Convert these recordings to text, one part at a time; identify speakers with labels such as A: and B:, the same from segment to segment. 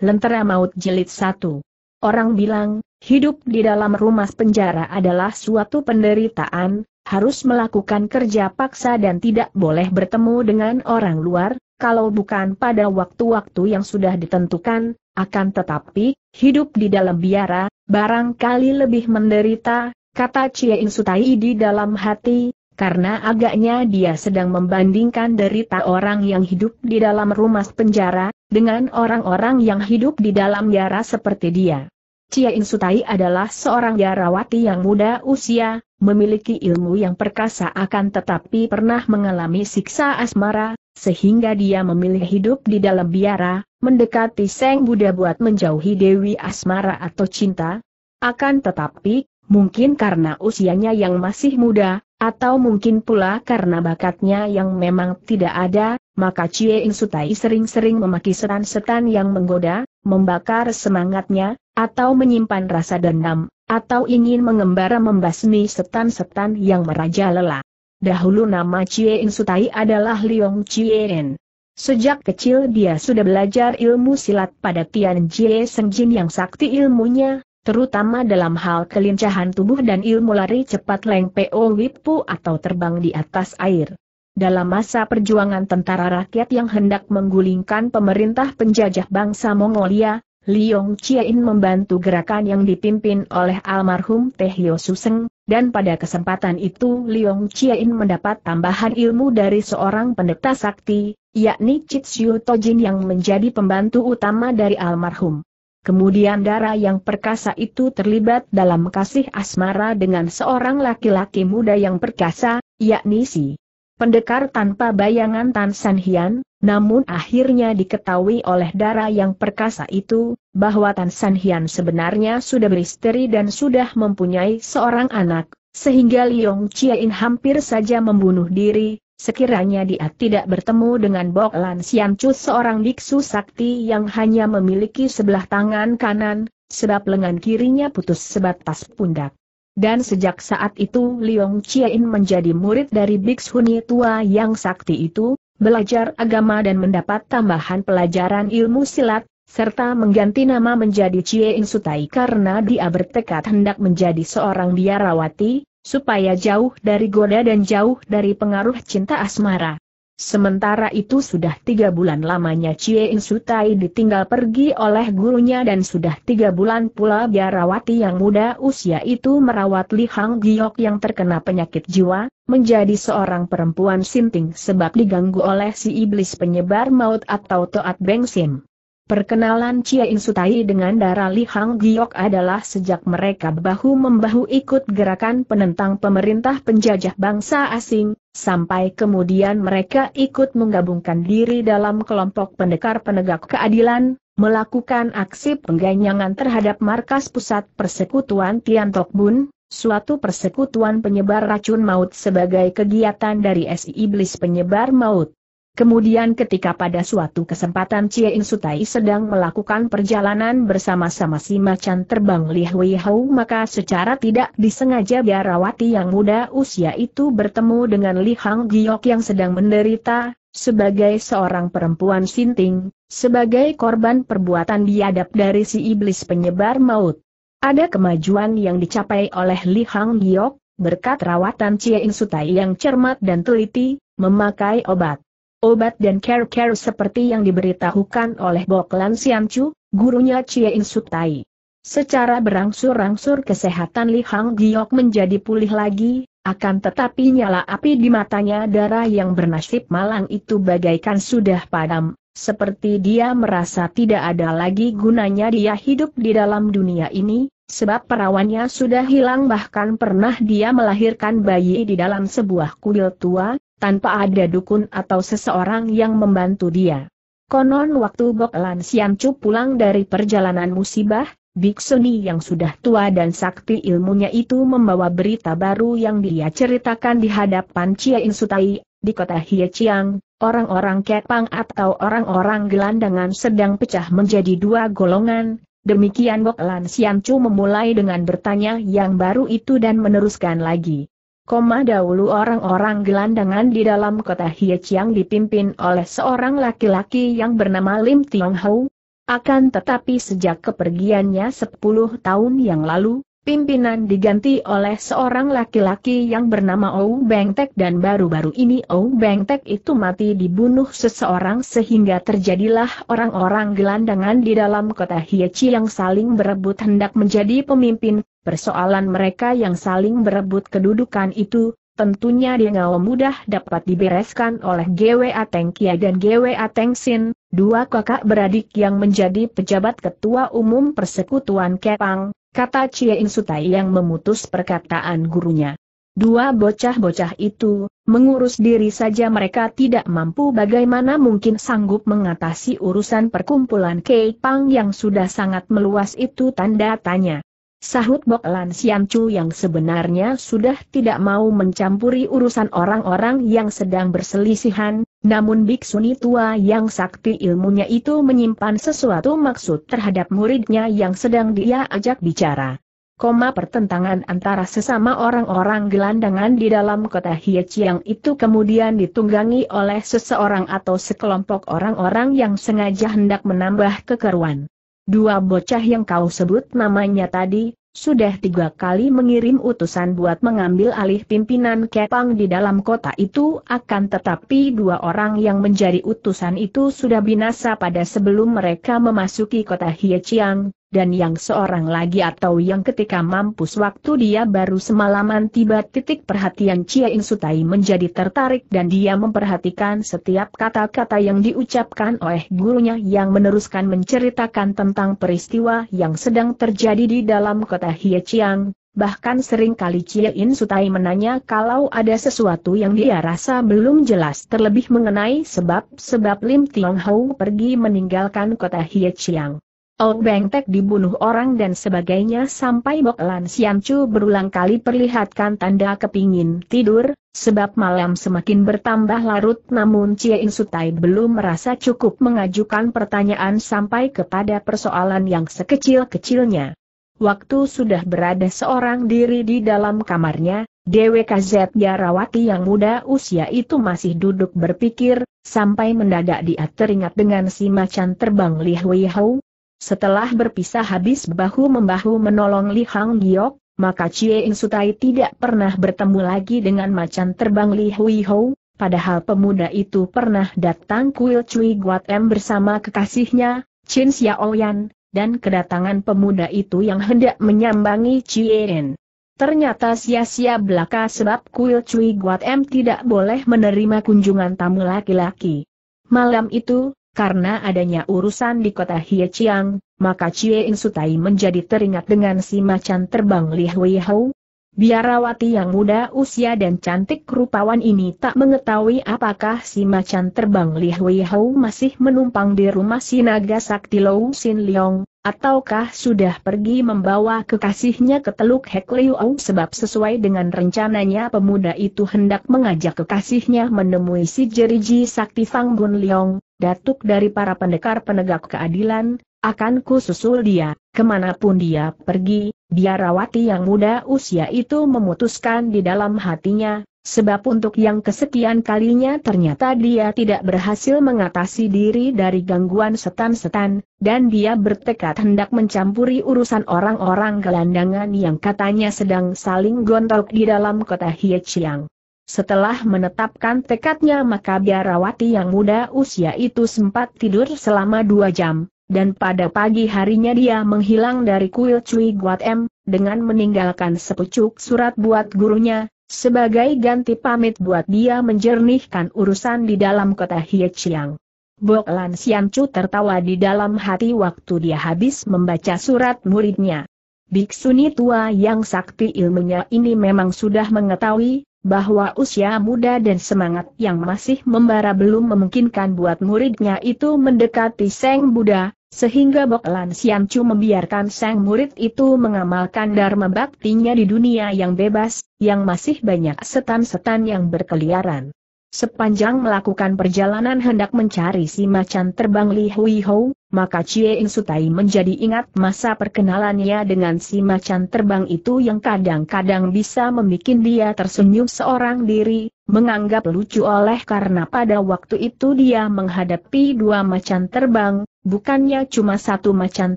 A: Lentera Maut Jilid 1. Orang bilang, hidup di dalam rumah penjara adalah suatu penderitaan, harus melakukan kerja paksa dan tidak boleh bertemu dengan orang luar, kalau bukan pada waktu-waktu yang sudah ditentukan, akan tetapi, hidup di dalam biara, barangkali lebih menderita, kata Cie Insutai di dalam hati, karena agaknya dia sedang membandingkan derita orang yang hidup di dalam rumah penjara, dengan orang-orang yang hidup di dalam yara seperti dia. Cia Insutai adalah seorang yarawati yang muda usia, memiliki ilmu yang perkasa akan tetapi pernah mengalami siksa asmara, sehingga dia memilih hidup di dalam biara, mendekati Seng Buddha buat menjauhi Dewi Asmara atau cinta. Akan tetapi, mungkin karena usianya yang masih muda, atau mungkin pula karena bakatnya yang memang tidak ada, maka Cie In Sutai sering-sering memaki setan-setan yang menggoda, membakar semangatnya, atau menyimpan rasa dendam, atau ingin mengembara membasmi setan-setan yang merajalela. Dahulu nama Cie In Sutai adalah Liong Cie In. Sejak kecil dia sudah belajar ilmu silat pada Tian Jie Sengjin yang sakti ilmunya, terutama dalam hal kelincahan tubuh dan ilmu lari cepat Leng Po Wipu atau terbang di atas air. Dalam masa perjuangan tentara rakyat yang hendak menggulingkan pemerintah penjajah bangsa Mongolia, Liong Chien membantu gerakan yang dipimpin oleh almarhum Teh Yo Suseng, dan pada kesempatan itu Liong Chien mendapat tambahan ilmu dari seorang pendeta sakti, yakni Chitsyu Tojin yang menjadi pembantu utama dari almarhum. Kemudian darah yang perkasa itu terlibat dalam kasih asmara dengan seorang laki-laki muda yang perkasa, yakni si pendekar tanpa bayangan Tan San Hian, namun akhirnya diketahui oleh darah yang perkasa itu, bahwa Tan San Hian sebenarnya sudah beristeri dan sudah mempunyai seorang anak, sehingga Liong In hampir saja membunuh diri, Sekiranya dia tidak bertemu dengan Bok Lan Sian Chu seorang biksu sakti yang hanya memiliki sebelah tangan kanan, sebab lengan kirinya putus sebatas pundak. Dan sejak saat itu Liong Chien menjadi murid dari biksu tua yang sakti itu, belajar agama dan mendapat tambahan pelajaran ilmu silat, serta mengganti nama menjadi Chien Sutai karena dia bertekad hendak menjadi seorang biarawati, supaya jauh dari goda dan jauh dari pengaruh cinta asmara. Sementara itu sudah tiga bulan lamanya Cie Insutai ditinggal pergi oleh gurunya dan sudah tiga bulan pula biarawati yang muda usia itu merawat Li Hang Giok yang terkena penyakit jiwa, menjadi seorang perempuan sinting sebab diganggu oleh si iblis penyebar maut atau Toat Beng Sim. Perkenalan Chia In Sutai dengan darah Li Hang Giok adalah sejak mereka bahu-membahu ikut gerakan penentang pemerintah penjajah bangsa asing, sampai kemudian mereka ikut menggabungkan diri dalam kelompok pendekar penegak keadilan, melakukan aksi pengganyangan terhadap markas pusat persekutuan Tian Tok Bun, suatu persekutuan penyebar racun maut sebagai kegiatan dari SI Iblis penyebar maut. Kemudian ketika pada suatu kesempatan Cie In Sutai sedang melakukan perjalanan bersama-sama si macan terbang Li Hui Hou maka secara tidak disengaja biarawati yang muda usia itu bertemu dengan Li Hang Giok yang sedang menderita, sebagai seorang perempuan sinting, sebagai korban perbuatan diadap dari si iblis penyebar maut. Ada kemajuan yang dicapai oleh Li Hang Giok, berkat rawatan Cie In Sutai yang cermat dan teliti, memakai obat obat dan care-care seperti yang diberitahukan oleh Boklan Chu, gurunya Chia In Sutai. Secara berangsur-angsur kesehatan Li Hang Giok menjadi pulih lagi, akan tetapi nyala api di matanya darah yang bernasib malang itu bagaikan sudah padam, seperti dia merasa tidak ada lagi gunanya dia hidup di dalam dunia ini, Sebab perawannya sudah hilang bahkan pernah dia melahirkan bayi di dalam sebuah kuil tua, tanpa ada dukun atau seseorang yang membantu dia. Konon waktu Bok Lan Siam pulang dari perjalanan musibah, Biksuni yang sudah tua dan sakti ilmunya itu membawa berita baru yang dia ceritakan di hadapan Chia Insutai, di kota Hieciang. orang-orang Kepang atau orang-orang gelandangan sedang pecah menjadi dua golongan, Demikian Bok Lan Sian Chu memulai dengan bertanya yang baru itu dan meneruskan lagi. Koma dahulu orang-orang gelandangan di dalam kota Chiang dipimpin oleh seorang laki-laki yang bernama Lim Tiong Hou. Akan tetapi sejak kepergiannya 10 tahun yang lalu, Pimpinan diganti oleh seorang laki-laki yang bernama Ou Bengtek dan baru-baru ini Ou Bengtek itu mati dibunuh seseorang sehingga terjadilah orang-orang gelandangan di dalam kota Hiechi yang saling berebut hendak menjadi pemimpin, persoalan mereka yang saling berebut kedudukan itu, tentunya dengan mudah dapat dibereskan oleh Ateng Kia dan Ateng Sin, dua kakak beradik yang menjadi pejabat ketua umum persekutuan Kepang, kata Cie Insutai yang memutus perkataan gurunya. Dua bocah-bocah itu, mengurus diri saja mereka tidak mampu bagaimana mungkin sanggup mengatasi urusan perkumpulan Kei yang sudah sangat meluas itu tanda tanya. Sahut Bok Lan Sian Chu yang sebenarnya sudah tidak mau mencampuri urusan orang-orang yang sedang berselisihan, namun biksuni tua yang sakti ilmunya itu menyimpan sesuatu maksud terhadap muridnya yang sedang dia ajak bicara. Koma pertentangan antara sesama orang-orang gelandangan di dalam kota Hiechiang itu kemudian ditunggangi oleh seseorang atau sekelompok orang-orang yang sengaja hendak menambah kekeruan. Dua bocah yang kau sebut namanya tadi, sudah tiga kali mengirim utusan buat mengambil alih pimpinan Kepang di dalam kota itu akan tetapi dua orang yang menjadi utusan itu sudah binasa pada sebelum mereka memasuki kota Hiechiang, dan yang seorang lagi atau yang ketika mampus waktu dia baru semalaman tiba titik perhatian Chia In Sutai menjadi tertarik dan dia memperhatikan setiap kata-kata yang diucapkan oleh gurunya yang meneruskan menceritakan tentang peristiwa yang sedang terjadi di dalam kota Chiang. Bahkan seringkali kali In Sutai menanya kalau ada sesuatu yang dia rasa belum jelas terlebih mengenai sebab-sebab Lim Tiong Hou pergi meninggalkan kota Chiang. Ong Bengtek dibunuh orang dan sebagainya sampai Bok Lan Sian Chu berulang kali perlihatkan tanda kepingin tidur, sebab malam semakin bertambah larut namun Cie In Sutai belum merasa cukup mengajukan pertanyaan sampai kepada persoalan yang sekecil-kecilnya. Waktu sudah berada seorang diri di dalam kamarnya, DWKZ Yarawati yang muda usia itu masih duduk berpikir, sampai mendadak dia teringat dengan si macan terbang Li Hui Hou, setelah berpisah habis bahu-membahu menolong Li Hang Giok, maka Chie In Sutai tidak pernah bertemu lagi dengan macan terbang Li Hui Hou, padahal pemuda itu pernah datang kuil Cui Guat M bersama kekasihnya, Chin Xiaoyan, dan kedatangan pemuda itu yang hendak menyambangi Chie In. Ternyata sia-sia belaka sebab kuil Cui Guat M tidak boleh menerima kunjungan tamu laki-laki. Malam itu, karena adanya urusan di kota Chiang, maka Chie Insutai menjadi teringat dengan si macan terbang Li Hui Hou. Biarawati yang muda usia dan cantik rupawan ini tak mengetahui apakah si macan terbang Li Hui Hou masih menumpang di rumah si naga sakti Lou Sin Leong, ataukah sudah pergi membawa kekasihnya ke Teluk Hekliu sebab sesuai dengan rencananya pemuda itu hendak mengajak kekasihnya menemui si Jeriji Sakti Fang Bun Leong, datuk dari para pendekar penegak keadilan, akan kususul dia, kemanapun dia pergi, biarawati yang muda usia itu memutuskan di dalam hatinya, Sebab untuk yang kesekian kalinya ternyata dia tidak berhasil mengatasi diri dari gangguan setan-setan, dan dia bertekad hendak mencampuri urusan orang-orang gelandangan yang katanya sedang saling gontok di dalam kota Hiechiang. Setelah menetapkan tekadnya maka biarawati yang muda usia itu sempat tidur selama dua jam, dan pada pagi harinya dia menghilang dari kuil Cui Guat M, dengan meninggalkan sepucuk surat buat gurunya, sebagai ganti pamit buat dia menjernihkan urusan di dalam kota Hiechiang. Bok Lan Sian Chu tertawa di dalam hati waktu dia habis membaca surat muridnya. Biksuni tua yang sakti ilmunya ini memang sudah mengetahui bahwa usia muda dan semangat yang masih membara belum memungkinkan buat muridnya itu mendekati Seng Buddha, sehingga Boklan Chu membiarkan sang murid itu mengamalkan dharma baktinya di dunia yang bebas, yang masih banyak setan-setan yang berkeliaran. Sepanjang melakukan perjalanan hendak mencari si macan terbang Li Hui Hou, maka Chie In Sutai menjadi ingat masa perkenalannya dengan si macan terbang itu yang kadang-kadang bisa membuat dia tersenyum seorang diri, menganggap lucu oleh karena pada waktu itu dia menghadapi dua macan terbang, bukannya cuma satu macan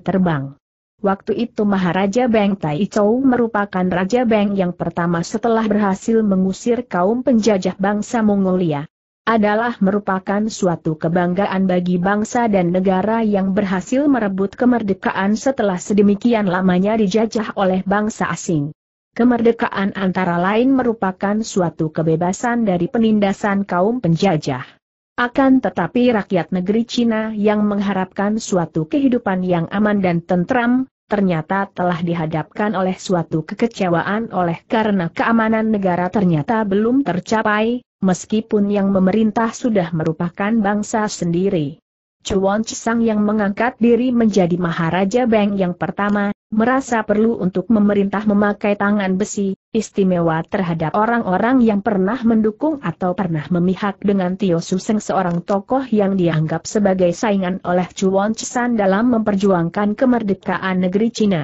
A: terbang. Waktu itu Maharaja Beng Tai Chou merupakan Raja Beng yang pertama setelah berhasil mengusir kaum penjajah bangsa Mongolia. Adalah merupakan suatu kebanggaan bagi bangsa dan negara yang berhasil merebut kemerdekaan setelah sedemikian lamanya dijajah oleh bangsa asing. Kemerdekaan antara lain merupakan suatu kebebasan dari penindasan kaum penjajah. Akan tetapi rakyat negeri Cina yang mengharapkan suatu kehidupan yang aman dan tentram, ternyata telah dihadapkan oleh suatu kekecewaan oleh karena keamanan negara ternyata belum tercapai, meskipun yang memerintah sudah merupakan bangsa sendiri. Chuan Chisang yang mengangkat diri menjadi Maharaja Beng yang pertama, merasa perlu untuk memerintah memakai tangan besi, istimewa terhadap orang-orang yang pernah mendukung atau pernah memihak dengan Tio Suseng seorang tokoh yang dianggap sebagai saingan oleh Chuan Chesan dalam memperjuangkan kemerdekaan negeri Cina.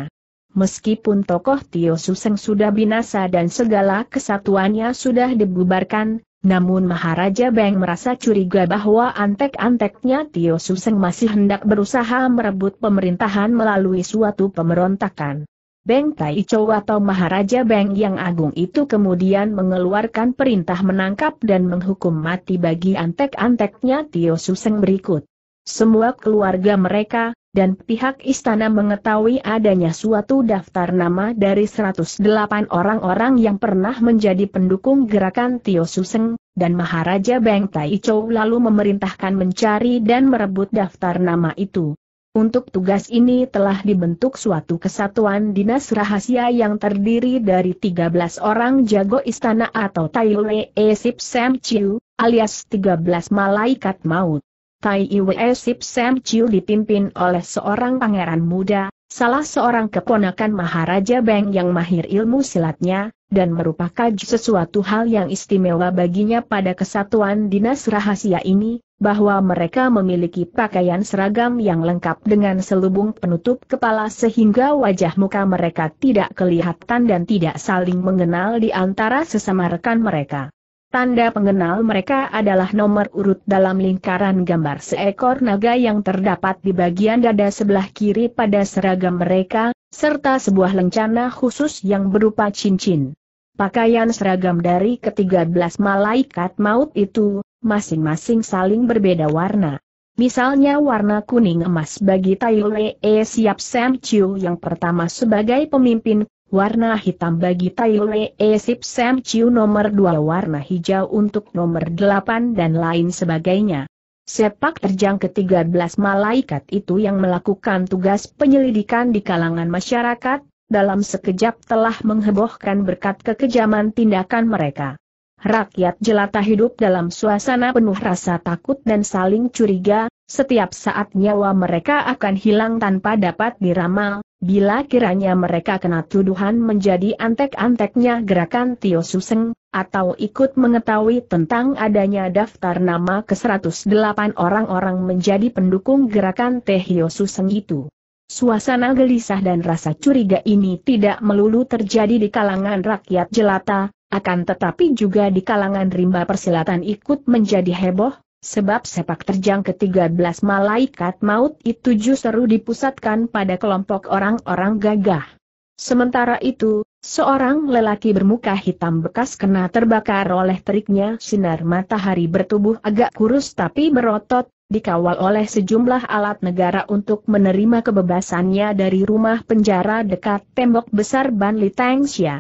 A: Meskipun tokoh Tio Suseng sudah binasa dan segala kesatuannya sudah dibubarkan, namun Maharaja Beng merasa curiga bahwa antek-anteknya Tio Suseng masih hendak berusaha merebut pemerintahan melalui suatu pemberontakan. Beng Tai Chou atau Maharaja Beng yang agung itu kemudian mengeluarkan perintah menangkap dan menghukum mati bagi antek-anteknya Tio Suseng berikut. Semua keluarga mereka, dan pihak istana mengetahui adanya suatu daftar nama dari 108 orang-orang yang pernah menjadi pendukung gerakan Tio Suseng, dan Maharaja Beng Tai Chou lalu memerintahkan mencari dan merebut daftar nama itu. Untuk tugas ini telah dibentuk suatu kesatuan dinas rahasia yang terdiri dari 13 orang jago istana atau Tai Lue Sip Sam Chiu, alias 13 malaikat maut. Tai Iwe Sip Sam Chiu dipimpin oleh seorang pangeran muda, salah seorang keponakan Maharaja Beng yang mahir ilmu silatnya, dan merupakan sesuatu hal yang istimewa baginya pada kesatuan dinas rahasia ini, bahwa mereka memiliki pakaian seragam yang lengkap dengan selubung penutup kepala sehingga wajah muka mereka tidak kelihatan dan tidak saling mengenal di antara sesama rekan mereka. Tanda pengenal mereka adalah nomor urut dalam lingkaran gambar seekor naga yang terdapat di bagian dada sebelah kiri pada seragam mereka, serta sebuah lencana khusus yang berupa cincin. Pakaian seragam dari ketiga belas malaikat maut itu, masing-masing saling berbeda warna. Misalnya warna kuning emas bagi Tai Lee Siap Sam Chiu yang pertama sebagai pemimpin warna hitam bagi Taile Esip Sam Chiu nomor 2 warna hijau untuk nomor 8 dan lain sebagainya. Sepak terjang ke-13 malaikat itu yang melakukan tugas penyelidikan di kalangan masyarakat, dalam sekejap telah menghebohkan berkat kekejaman tindakan mereka. Rakyat jelata hidup dalam suasana penuh rasa takut dan saling curiga, setiap saat nyawa mereka akan hilang tanpa dapat diramal, bila kiranya mereka kena tuduhan menjadi antek-anteknya gerakan Tio Suseng, atau ikut mengetahui tentang adanya daftar nama ke-108 orang-orang menjadi pendukung gerakan Tio Suseng itu. Suasana gelisah dan rasa curiga ini tidak melulu terjadi di kalangan rakyat jelata, akan tetapi juga di kalangan rimba persilatan ikut menjadi heboh, Sebab sepak terjang ke-13 malaikat maut itu justru dipusatkan pada kelompok orang-orang gagah. Sementara itu, seorang lelaki bermuka hitam bekas kena terbakar oleh teriknya sinar matahari bertubuh agak kurus tapi berotot, dikawal oleh sejumlah alat negara untuk menerima kebebasannya dari rumah penjara dekat tembok besar Banli Tengsia.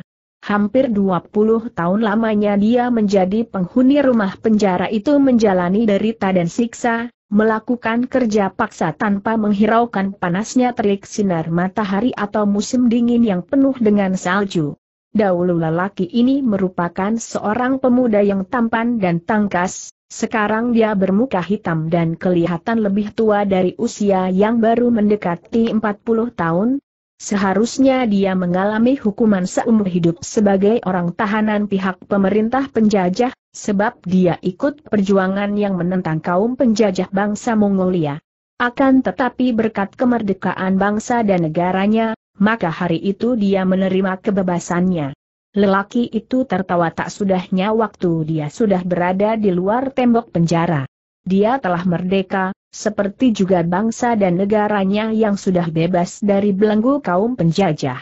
A: Hampir 20 tahun lamanya dia menjadi penghuni rumah penjara itu menjalani derita dan siksa, melakukan kerja paksa tanpa menghiraukan panasnya terik sinar matahari atau musim dingin yang penuh dengan salju. Dahulu lelaki ini merupakan seorang pemuda yang tampan dan tangkas, sekarang dia bermuka hitam dan kelihatan lebih tua dari usia yang baru mendekati 40 tahun, Seharusnya dia mengalami hukuman seumur hidup sebagai orang tahanan pihak pemerintah penjajah, sebab dia ikut perjuangan yang menentang kaum penjajah bangsa Mongolia. Akan tetapi berkat kemerdekaan bangsa dan negaranya, maka hari itu dia menerima kebebasannya. Lelaki itu tertawa tak sudahnya waktu dia sudah berada di luar tembok penjara. Dia telah merdeka, seperti juga bangsa dan negaranya yang sudah bebas dari belenggu kaum penjajah.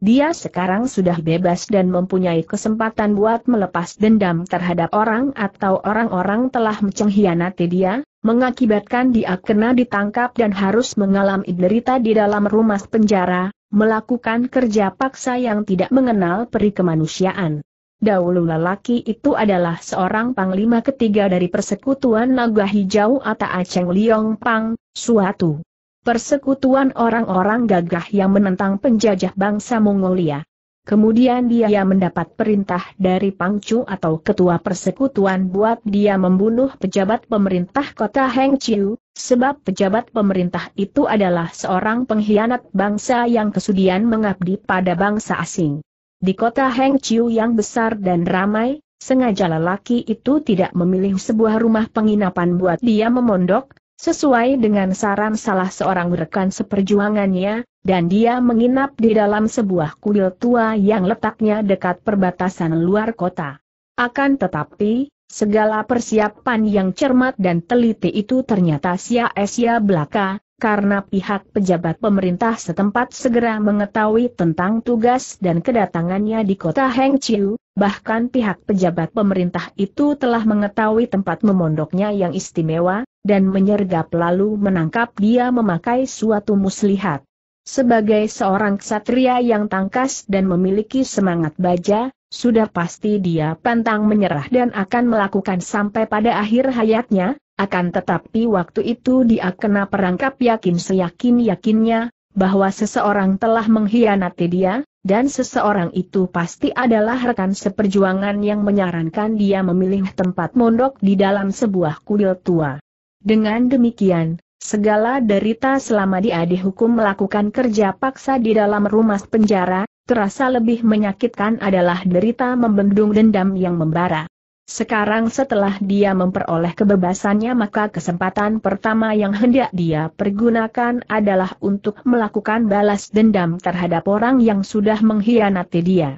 A: Dia sekarang sudah bebas dan mempunyai kesempatan buat melepas dendam terhadap orang atau orang-orang telah mencengkhianati dia, mengakibatkan dia kena ditangkap dan harus mengalami derita di dalam rumah penjara, melakukan kerja paksa yang tidak mengenal peri kemanusiaan dahulu lelaki itu adalah seorang panglima ketiga dari persekutuan naga hijau atau Aceng Liong Pang, suatu persekutuan orang-orang gagah yang menentang penjajah bangsa Mongolia. Kemudian dia mendapat perintah dari Pangcu atau ketua persekutuan buat dia membunuh pejabat pemerintah kota Hengqiu, sebab pejabat pemerintah itu adalah seorang pengkhianat bangsa yang kesudian mengabdi pada bangsa asing. Di kota Chiu yang besar dan ramai, sengaja lelaki itu tidak memilih sebuah rumah penginapan buat dia memondok, sesuai dengan saran salah seorang rekan seperjuangannya, dan dia menginap di dalam sebuah kuil tua yang letaknya dekat perbatasan luar kota. Akan tetapi, segala persiapan yang cermat dan teliti itu ternyata sia-sia belaka, karena pihak pejabat pemerintah setempat segera mengetahui tentang tugas dan kedatangannya di kota Hengqiu, bahkan pihak pejabat pemerintah itu telah mengetahui tempat memondoknya yang istimewa, dan menyergap lalu menangkap dia memakai suatu muslihat. Sebagai seorang ksatria yang tangkas dan memiliki semangat baja, sudah pasti dia pantang menyerah dan akan melakukan sampai pada akhir hayatnya, akan tetapi waktu itu dia kena perangkap yakin seyakin-yakinnya, bahwa seseorang telah mengkhianati dia, dan seseorang itu pasti adalah rekan seperjuangan yang menyarankan dia memilih tempat mondok di dalam sebuah kuil tua. Dengan demikian, segala derita selama dia dihukum melakukan kerja paksa di dalam rumah penjara, terasa lebih menyakitkan adalah derita membendung dendam yang membara. Sekarang setelah dia memperoleh kebebasannya maka kesempatan pertama yang hendak dia pergunakan adalah untuk melakukan balas dendam terhadap orang yang sudah mengkhianati dia.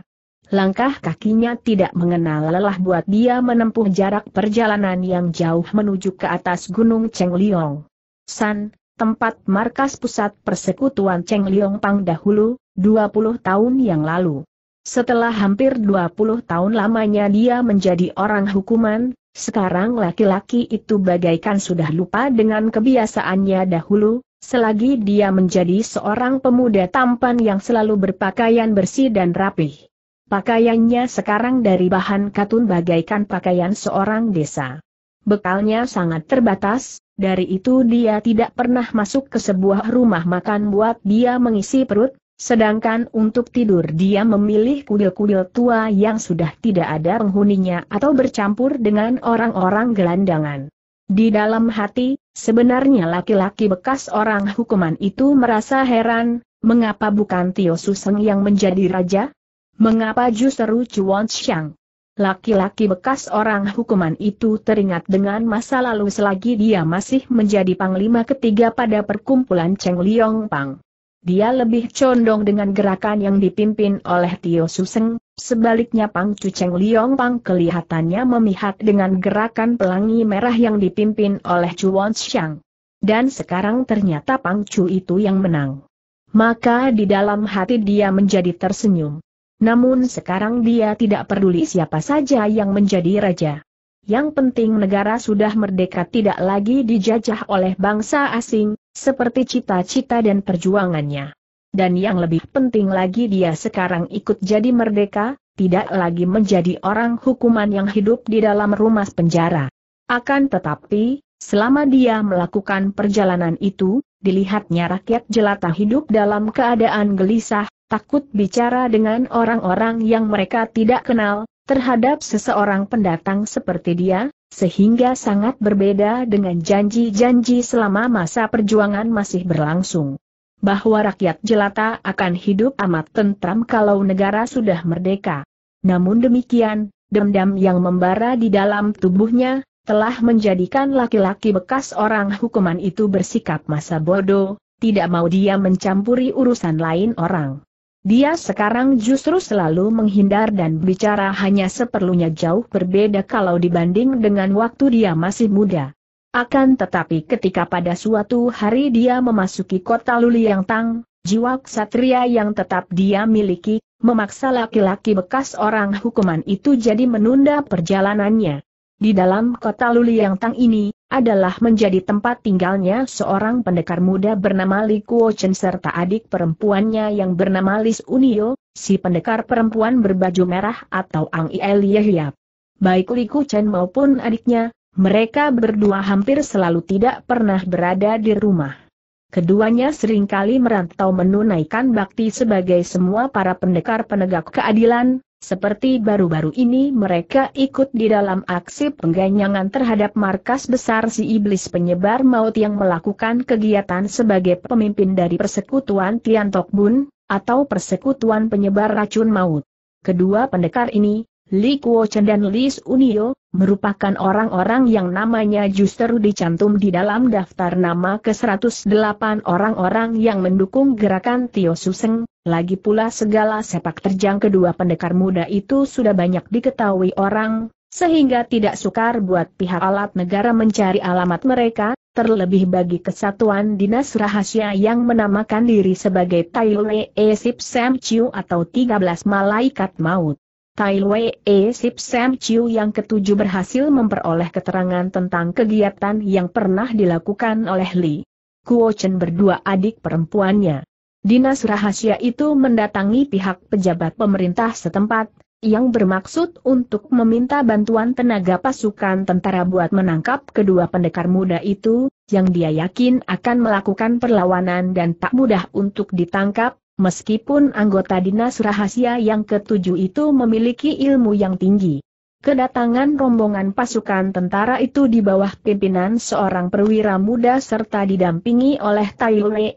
A: Langkah kakinya tidak mengenal lelah buat dia menempuh jarak perjalanan yang jauh menuju ke atas gunung Chengliong. San, tempat markas pusat persekutuan Chengliong Pang dahulu, 20 tahun yang lalu. Setelah hampir 20 tahun lamanya dia menjadi orang hukuman, sekarang laki-laki itu bagaikan sudah lupa dengan kebiasaannya dahulu, selagi dia menjadi seorang pemuda tampan yang selalu berpakaian bersih dan rapih. Pakaiannya sekarang dari bahan katun bagaikan pakaian seorang desa. Bekalnya sangat terbatas, dari itu dia tidak pernah masuk ke sebuah rumah makan buat dia mengisi perut, Sedangkan untuk tidur dia memilih kuil-kuil tua yang sudah tidak ada penghuninya atau bercampur dengan orang-orang gelandangan. Di dalam hati, sebenarnya laki-laki bekas orang hukuman itu merasa heran, mengapa bukan Tio Suseng yang menjadi raja? Mengapa justru Chuan Xiang? Laki-laki bekas orang hukuman itu teringat dengan masa lalu selagi dia masih menjadi panglima ketiga pada perkumpulan Cheng Liong Pang. Dia lebih condong dengan gerakan yang dipimpin oleh Tio Suseng, sebaliknya Pang Cuceng Liong Pang kelihatannya memihak dengan gerakan pelangi merah yang dipimpin oleh Chuan Xiang. Dan sekarang ternyata Pang Chu itu yang menang. Maka di dalam hati dia menjadi tersenyum. Namun sekarang dia tidak peduli siapa saja yang menjadi raja. Yang penting negara sudah merdeka tidak lagi dijajah oleh bangsa asing, seperti cita-cita dan perjuangannya. Dan yang lebih penting lagi dia sekarang ikut jadi merdeka, tidak lagi menjadi orang hukuman yang hidup di dalam rumah penjara. Akan tetapi, selama dia melakukan perjalanan itu, dilihatnya rakyat jelata hidup dalam keadaan gelisah, takut bicara dengan orang-orang yang mereka tidak kenal, terhadap seseorang pendatang seperti dia, sehingga sangat berbeda dengan janji-janji selama masa perjuangan masih berlangsung. Bahwa rakyat jelata akan hidup amat tentram kalau negara sudah merdeka. Namun demikian, dendam yang membara di dalam tubuhnya, telah menjadikan laki-laki bekas orang hukuman itu bersikap masa bodoh, tidak mau dia mencampuri urusan lain orang. Dia sekarang justru selalu menghindar dan bicara hanya seperlunya jauh berbeda kalau dibanding dengan waktu dia masih muda. Akan tetapi ketika pada suatu hari dia memasuki kota Luliang Tang, jiwa ksatria yang tetap dia miliki, memaksa laki-laki bekas orang hukuman itu jadi menunda perjalanannya. Di dalam kota Luliangtang ini, adalah menjadi tempat tinggalnya seorang pendekar muda bernama Li Kuo Chen serta adik perempuannya yang bernama Lis Unio, si pendekar perempuan berbaju merah atau Ang Iel Yehyap. Baik Li Kuo Chen maupun adiknya, mereka berdua hampir selalu tidak pernah berada di rumah. Keduanya seringkali merantau menunaikan bakti sebagai semua para pendekar penegak keadilan, seperti baru-baru ini mereka ikut di dalam aksi pengganyangan terhadap markas besar si iblis penyebar maut yang melakukan kegiatan sebagai pemimpin dari persekutuan Tian Tok Bun, atau persekutuan penyebar racun maut. Kedua pendekar ini, Li Kuo Chen dan Li Unio, merupakan orang-orang yang namanya justru dicantum di dalam daftar nama ke-108 orang-orang yang mendukung gerakan Tio Suseng, lagi pula segala sepak terjang kedua pendekar muda itu sudah banyak diketahui orang, sehingga tidak sukar buat pihak alat negara mencari alamat mereka, terlebih bagi kesatuan dinas rahasia yang menamakan diri sebagai Tai Tailwe Esip Sam Chiu atau 13 Malaikat Maut. Tai Wei E Sip Sam Chiu yang ketujuh berhasil memperoleh keterangan tentang kegiatan yang pernah dilakukan oleh Li Kuo Chen berdua adik perempuannya. Dinas rahasia itu mendatangi pihak pejabat pemerintah setempat, yang bermaksud untuk meminta bantuan tenaga pasukan tentara buat menangkap kedua pendekar muda itu, yang dia yakin akan melakukan perlawanan dan tak mudah untuk ditangkap, meskipun anggota dinas rahasia yang ketujuh itu memiliki ilmu yang tinggi. Kedatangan rombongan pasukan tentara itu di bawah pimpinan seorang perwira muda serta didampingi oleh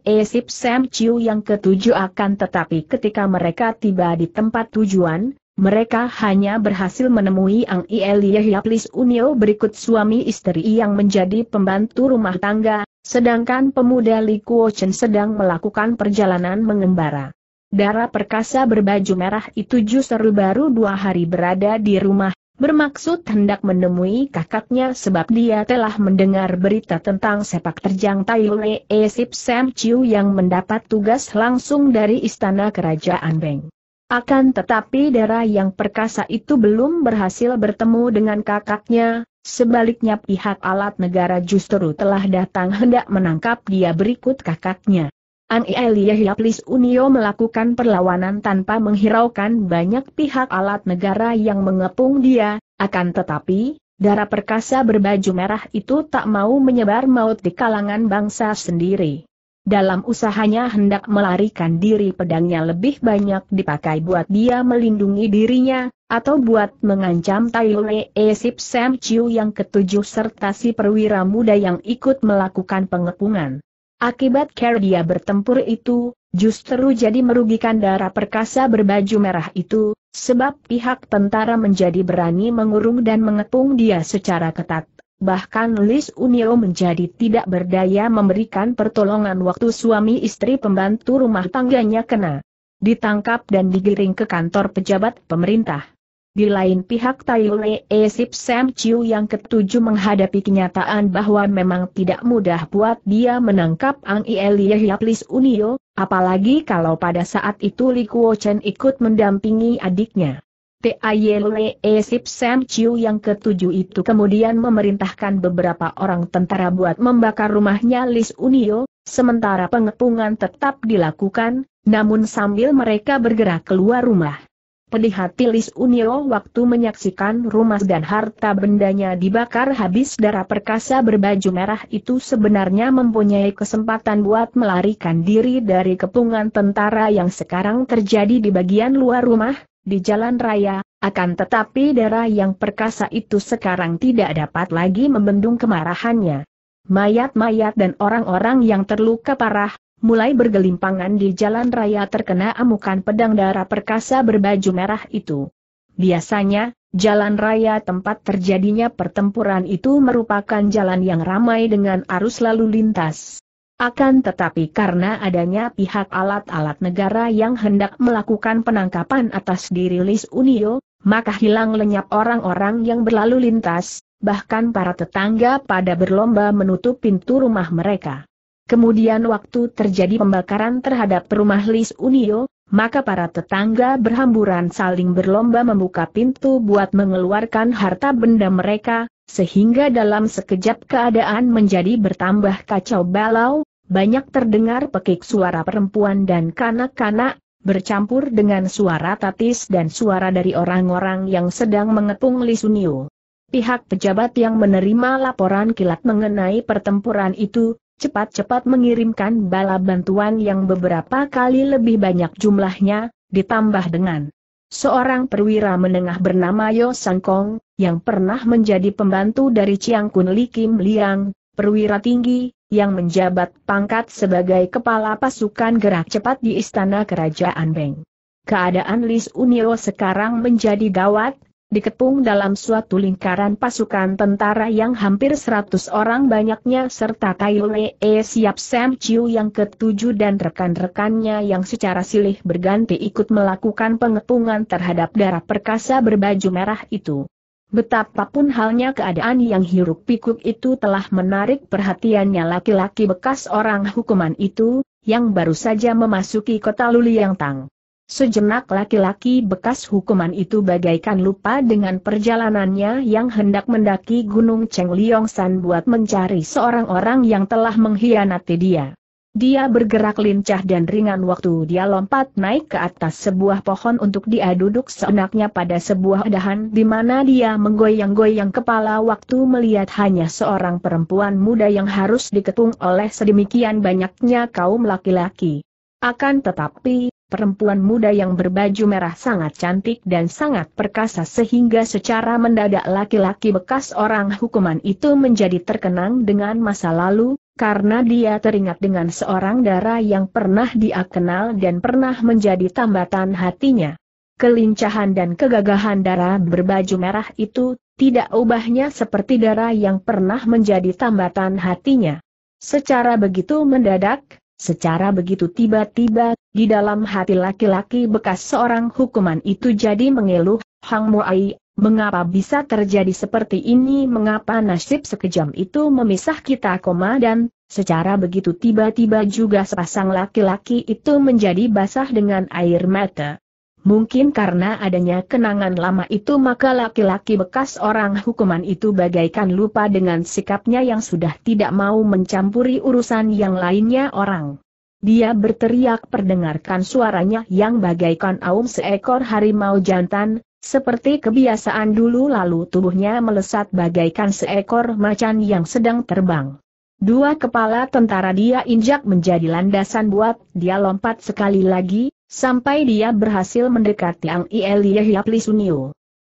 A: E. Sip Sam Chiu yang ketujuh akan tetapi ketika mereka tiba di tempat tujuan, mereka hanya berhasil menemui Ang Ieli Yahyaplis Unio berikut suami istri yang menjadi pembantu rumah tangga, sedangkan pemuda Li Kuo Chen sedang melakukan perjalanan mengembara. Darah perkasa berbaju merah itu justru baru dua hari berada di rumah, bermaksud hendak menemui kakaknya sebab dia telah mendengar berita tentang sepak terjang Taiyue Sip Sam Chiu yang mendapat tugas langsung dari istana kerajaan Beng. Akan tetapi darah yang perkasa itu belum berhasil bertemu dengan kakaknya, sebaliknya pihak alat negara justru telah datang hendak menangkap dia berikut kakaknya. An Eliyahiaplis Unio melakukan perlawanan tanpa menghiraukan banyak pihak alat negara yang mengepung dia, akan tetapi, darah perkasa berbaju merah itu tak mau menyebar maut di kalangan bangsa sendiri. Dalam usahanya hendak melarikan diri pedangnya lebih banyak dipakai buat dia melindungi dirinya, atau buat mengancam Taiyue e Sip Sam Chiu yang ketujuh serta si perwira muda yang ikut melakukan pengepungan. Akibat care dia bertempur itu, justru jadi merugikan darah perkasa berbaju merah itu, sebab pihak tentara menjadi berani mengurung dan mengepung dia secara ketat Bahkan Lis Unio menjadi tidak berdaya memberikan pertolongan waktu suami istri pembantu rumah tangganya kena ditangkap dan digiring ke kantor pejabat pemerintah. Di lain pihak E. Esip Sam Chiu yang ketujuh menghadapi kenyataan bahwa memang tidak mudah buat dia menangkap Ang Ieli Lis Unio, apalagi kalau pada saat itu Li Kuo Chen ikut mendampingi adiknya. T.I.L.E. E Sip Sam Chiu yang ketujuh itu kemudian memerintahkan beberapa orang tentara buat membakar rumahnya Lis Unio, sementara pengepungan tetap dilakukan, namun sambil mereka bergerak keluar rumah. Pedih hati Lis Unio waktu menyaksikan rumah dan harta bendanya dibakar habis darah perkasa berbaju merah itu sebenarnya mempunyai kesempatan buat melarikan diri dari kepungan tentara yang sekarang terjadi di bagian luar rumah, di jalan raya, akan tetapi darah yang perkasa itu sekarang tidak dapat lagi membendung kemarahannya. Mayat-mayat dan orang-orang yang terluka parah, mulai bergelimpangan di jalan raya terkena amukan pedang darah perkasa berbaju merah itu. Biasanya, jalan raya tempat terjadinya pertempuran itu merupakan jalan yang ramai dengan arus lalu lintas. Akan tetapi karena adanya pihak alat-alat negara yang hendak melakukan penangkapan atas diri Lis Unio, maka hilang lenyap orang-orang yang berlalu lintas, bahkan para tetangga pada berlomba menutup pintu rumah mereka. Kemudian waktu terjadi pembakaran terhadap rumah Lis Unio, maka para tetangga berhamburan saling berlomba membuka pintu buat mengeluarkan harta benda mereka, sehingga dalam sekejap keadaan menjadi bertambah kacau balau, banyak terdengar pekik suara perempuan dan kanak-kanak, bercampur dengan suara tatis dan suara dari orang-orang yang sedang mengepung Lisunio. Pihak pejabat yang menerima laporan kilat mengenai pertempuran itu, cepat-cepat mengirimkan bala bantuan yang beberapa kali lebih banyak jumlahnya, ditambah dengan seorang perwira menengah bernama Yo Sangkong, yang pernah menjadi pembantu dari Chiang Kun Li Kim Liang, perwira tinggi, yang menjabat pangkat sebagai kepala pasukan gerak cepat di istana kerajaan Beng. Keadaan Lis Unio sekarang menjadi gawat, dikepung dalam suatu lingkaran pasukan tentara yang hampir 100 orang banyaknya serta Tai E siap Sam Chiu yang ketujuh dan rekan-rekannya yang secara silih berganti ikut melakukan pengepungan terhadap darah perkasa berbaju merah itu. Betapapun halnya keadaan yang hiruk pikuk itu telah menarik perhatiannya laki-laki bekas orang hukuman itu, yang baru saja memasuki kota Luliangtang. Sejenak laki-laki bekas hukuman itu bagaikan lupa dengan perjalanannya yang hendak mendaki Gunung Cheng Liong San buat mencari seorang orang yang telah mengkhianati dia. Dia bergerak lincah dan ringan waktu dia lompat naik ke atas sebuah pohon untuk dia duduk seenaknya pada sebuah dahan di mana dia menggoyang-goyang kepala waktu melihat hanya seorang perempuan muda yang harus dikepung oleh sedemikian banyaknya kaum laki-laki. Akan tetapi, perempuan muda yang berbaju merah sangat cantik dan sangat perkasa sehingga secara mendadak laki-laki bekas orang hukuman itu menjadi terkenang dengan masa lalu, karena dia teringat dengan seorang darah yang pernah dia kenal dan pernah menjadi tambatan hatinya. Kelincahan dan kegagahan darah berbaju merah itu, tidak ubahnya seperti darah yang pernah menjadi tambatan hatinya. Secara begitu mendadak, secara begitu tiba-tiba, di dalam hati laki-laki bekas seorang hukuman itu jadi mengeluh, Hang Muai Mengapa bisa terjadi seperti ini? Mengapa nasib sekejam itu memisah kita? Koma dan secara begitu tiba-tiba juga sepasang laki-laki itu menjadi basah dengan air mata. Mungkin karena adanya kenangan lama itu maka laki-laki bekas orang hukuman itu bagaikan lupa dengan sikapnya yang sudah tidak mau mencampuri urusan yang lainnya orang. Dia berteriak perdengarkan suaranya yang bagaikan aum seekor harimau jantan, seperti kebiasaan dulu lalu tubuhnya melesat bagaikan seekor macan yang sedang terbang. Dua kepala tentara dia injak menjadi landasan buat dia lompat sekali lagi, sampai dia berhasil mendekati Ang Ieli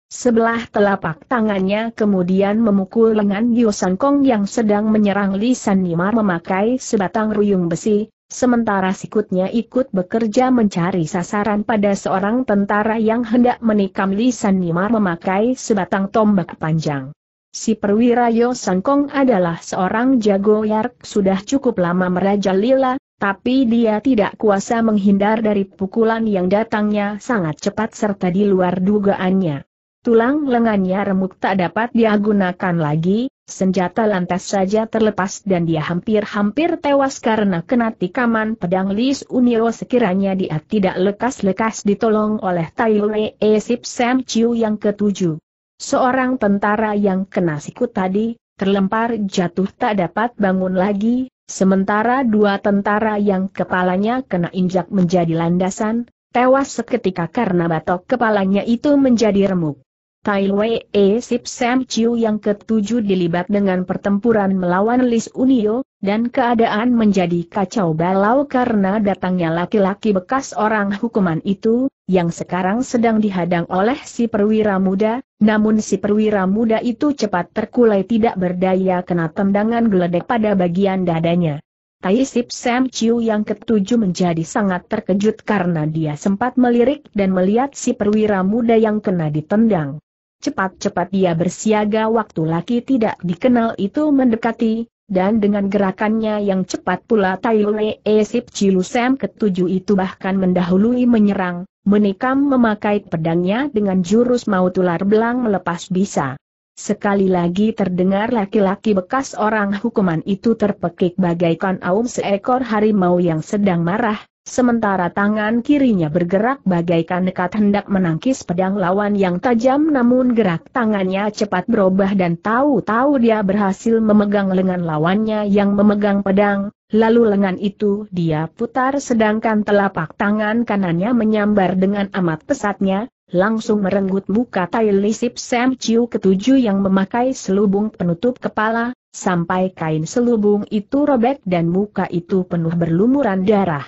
A: Sebelah telapak tangannya kemudian memukul lengan Yosan Kong yang sedang menyerang Lisan Nimar memakai sebatang ruyung besi, Sementara sikutnya ikut bekerja mencari sasaran pada seorang tentara yang hendak menikam Li San Nimar memakai sebatang tombak panjang. Si perwira Yo Kong adalah seorang jago yark sudah cukup lama merajalela, tapi dia tidak kuasa menghindar dari pukulan yang datangnya sangat cepat serta di luar dugaannya. Tulang lengannya remuk tak dapat dia lagi, Senjata lantas saja terlepas dan dia hampir-hampir tewas karena kena tikaman pedang Lis Unio sekiranya dia tidak lekas-lekas ditolong oleh Tai Taile Esip Sam Chiu yang ketujuh. Seorang tentara yang kena siku tadi, terlempar jatuh tak dapat bangun lagi, sementara dua tentara yang kepalanya kena injak menjadi landasan, tewas seketika karena batok kepalanya itu menjadi remuk. Tai Wei E Sip Sam Chiu yang ketujuh dilibat dengan pertempuran melawan Lis Unio, dan keadaan menjadi kacau balau karena datangnya laki-laki bekas orang hukuman itu, yang sekarang sedang dihadang oleh si perwira muda, namun si perwira muda itu cepat terkulai tidak berdaya kena tendangan geledek pada bagian dadanya. Tai Sip Sam Chiu yang ketujuh menjadi sangat terkejut karena dia sempat melirik dan melihat si perwira muda yang kena ditendang. Cepat-cepat dia bersiaga waktu laki tidak dikenal itu mendekati, dan dengan gerakannya yang cepat pula Tai Lee Sip Cilu Sam ketujuh itu bahkan mendahului menyerang, menikam memakai pedangnya dengan jurus maut ular belang melepas bisa. Sekali lagi terdengar laki-laki bekas orang hukuman itu terpekik bagaikan aum seekor harimau yang sedang marah, Sementara tangan kirinya bergerak bagaikan nekat hendak menangkis pedang lawan yang tajam namun gerak tangannya cepat berubah dan tahu-tahu dia berhasil memegang lengan lawannya yang memegang pedang, lalu lengan itu dia putar sedangkan telapak tangan kanannya menyambar dengan amat pesatnya, langsung merenggut muka tai lisip Sam Chiu ketujuh yang memakai selubung penutup kepala, sampai kain selubung itu robek dan muka itu penuh berlumuran darah.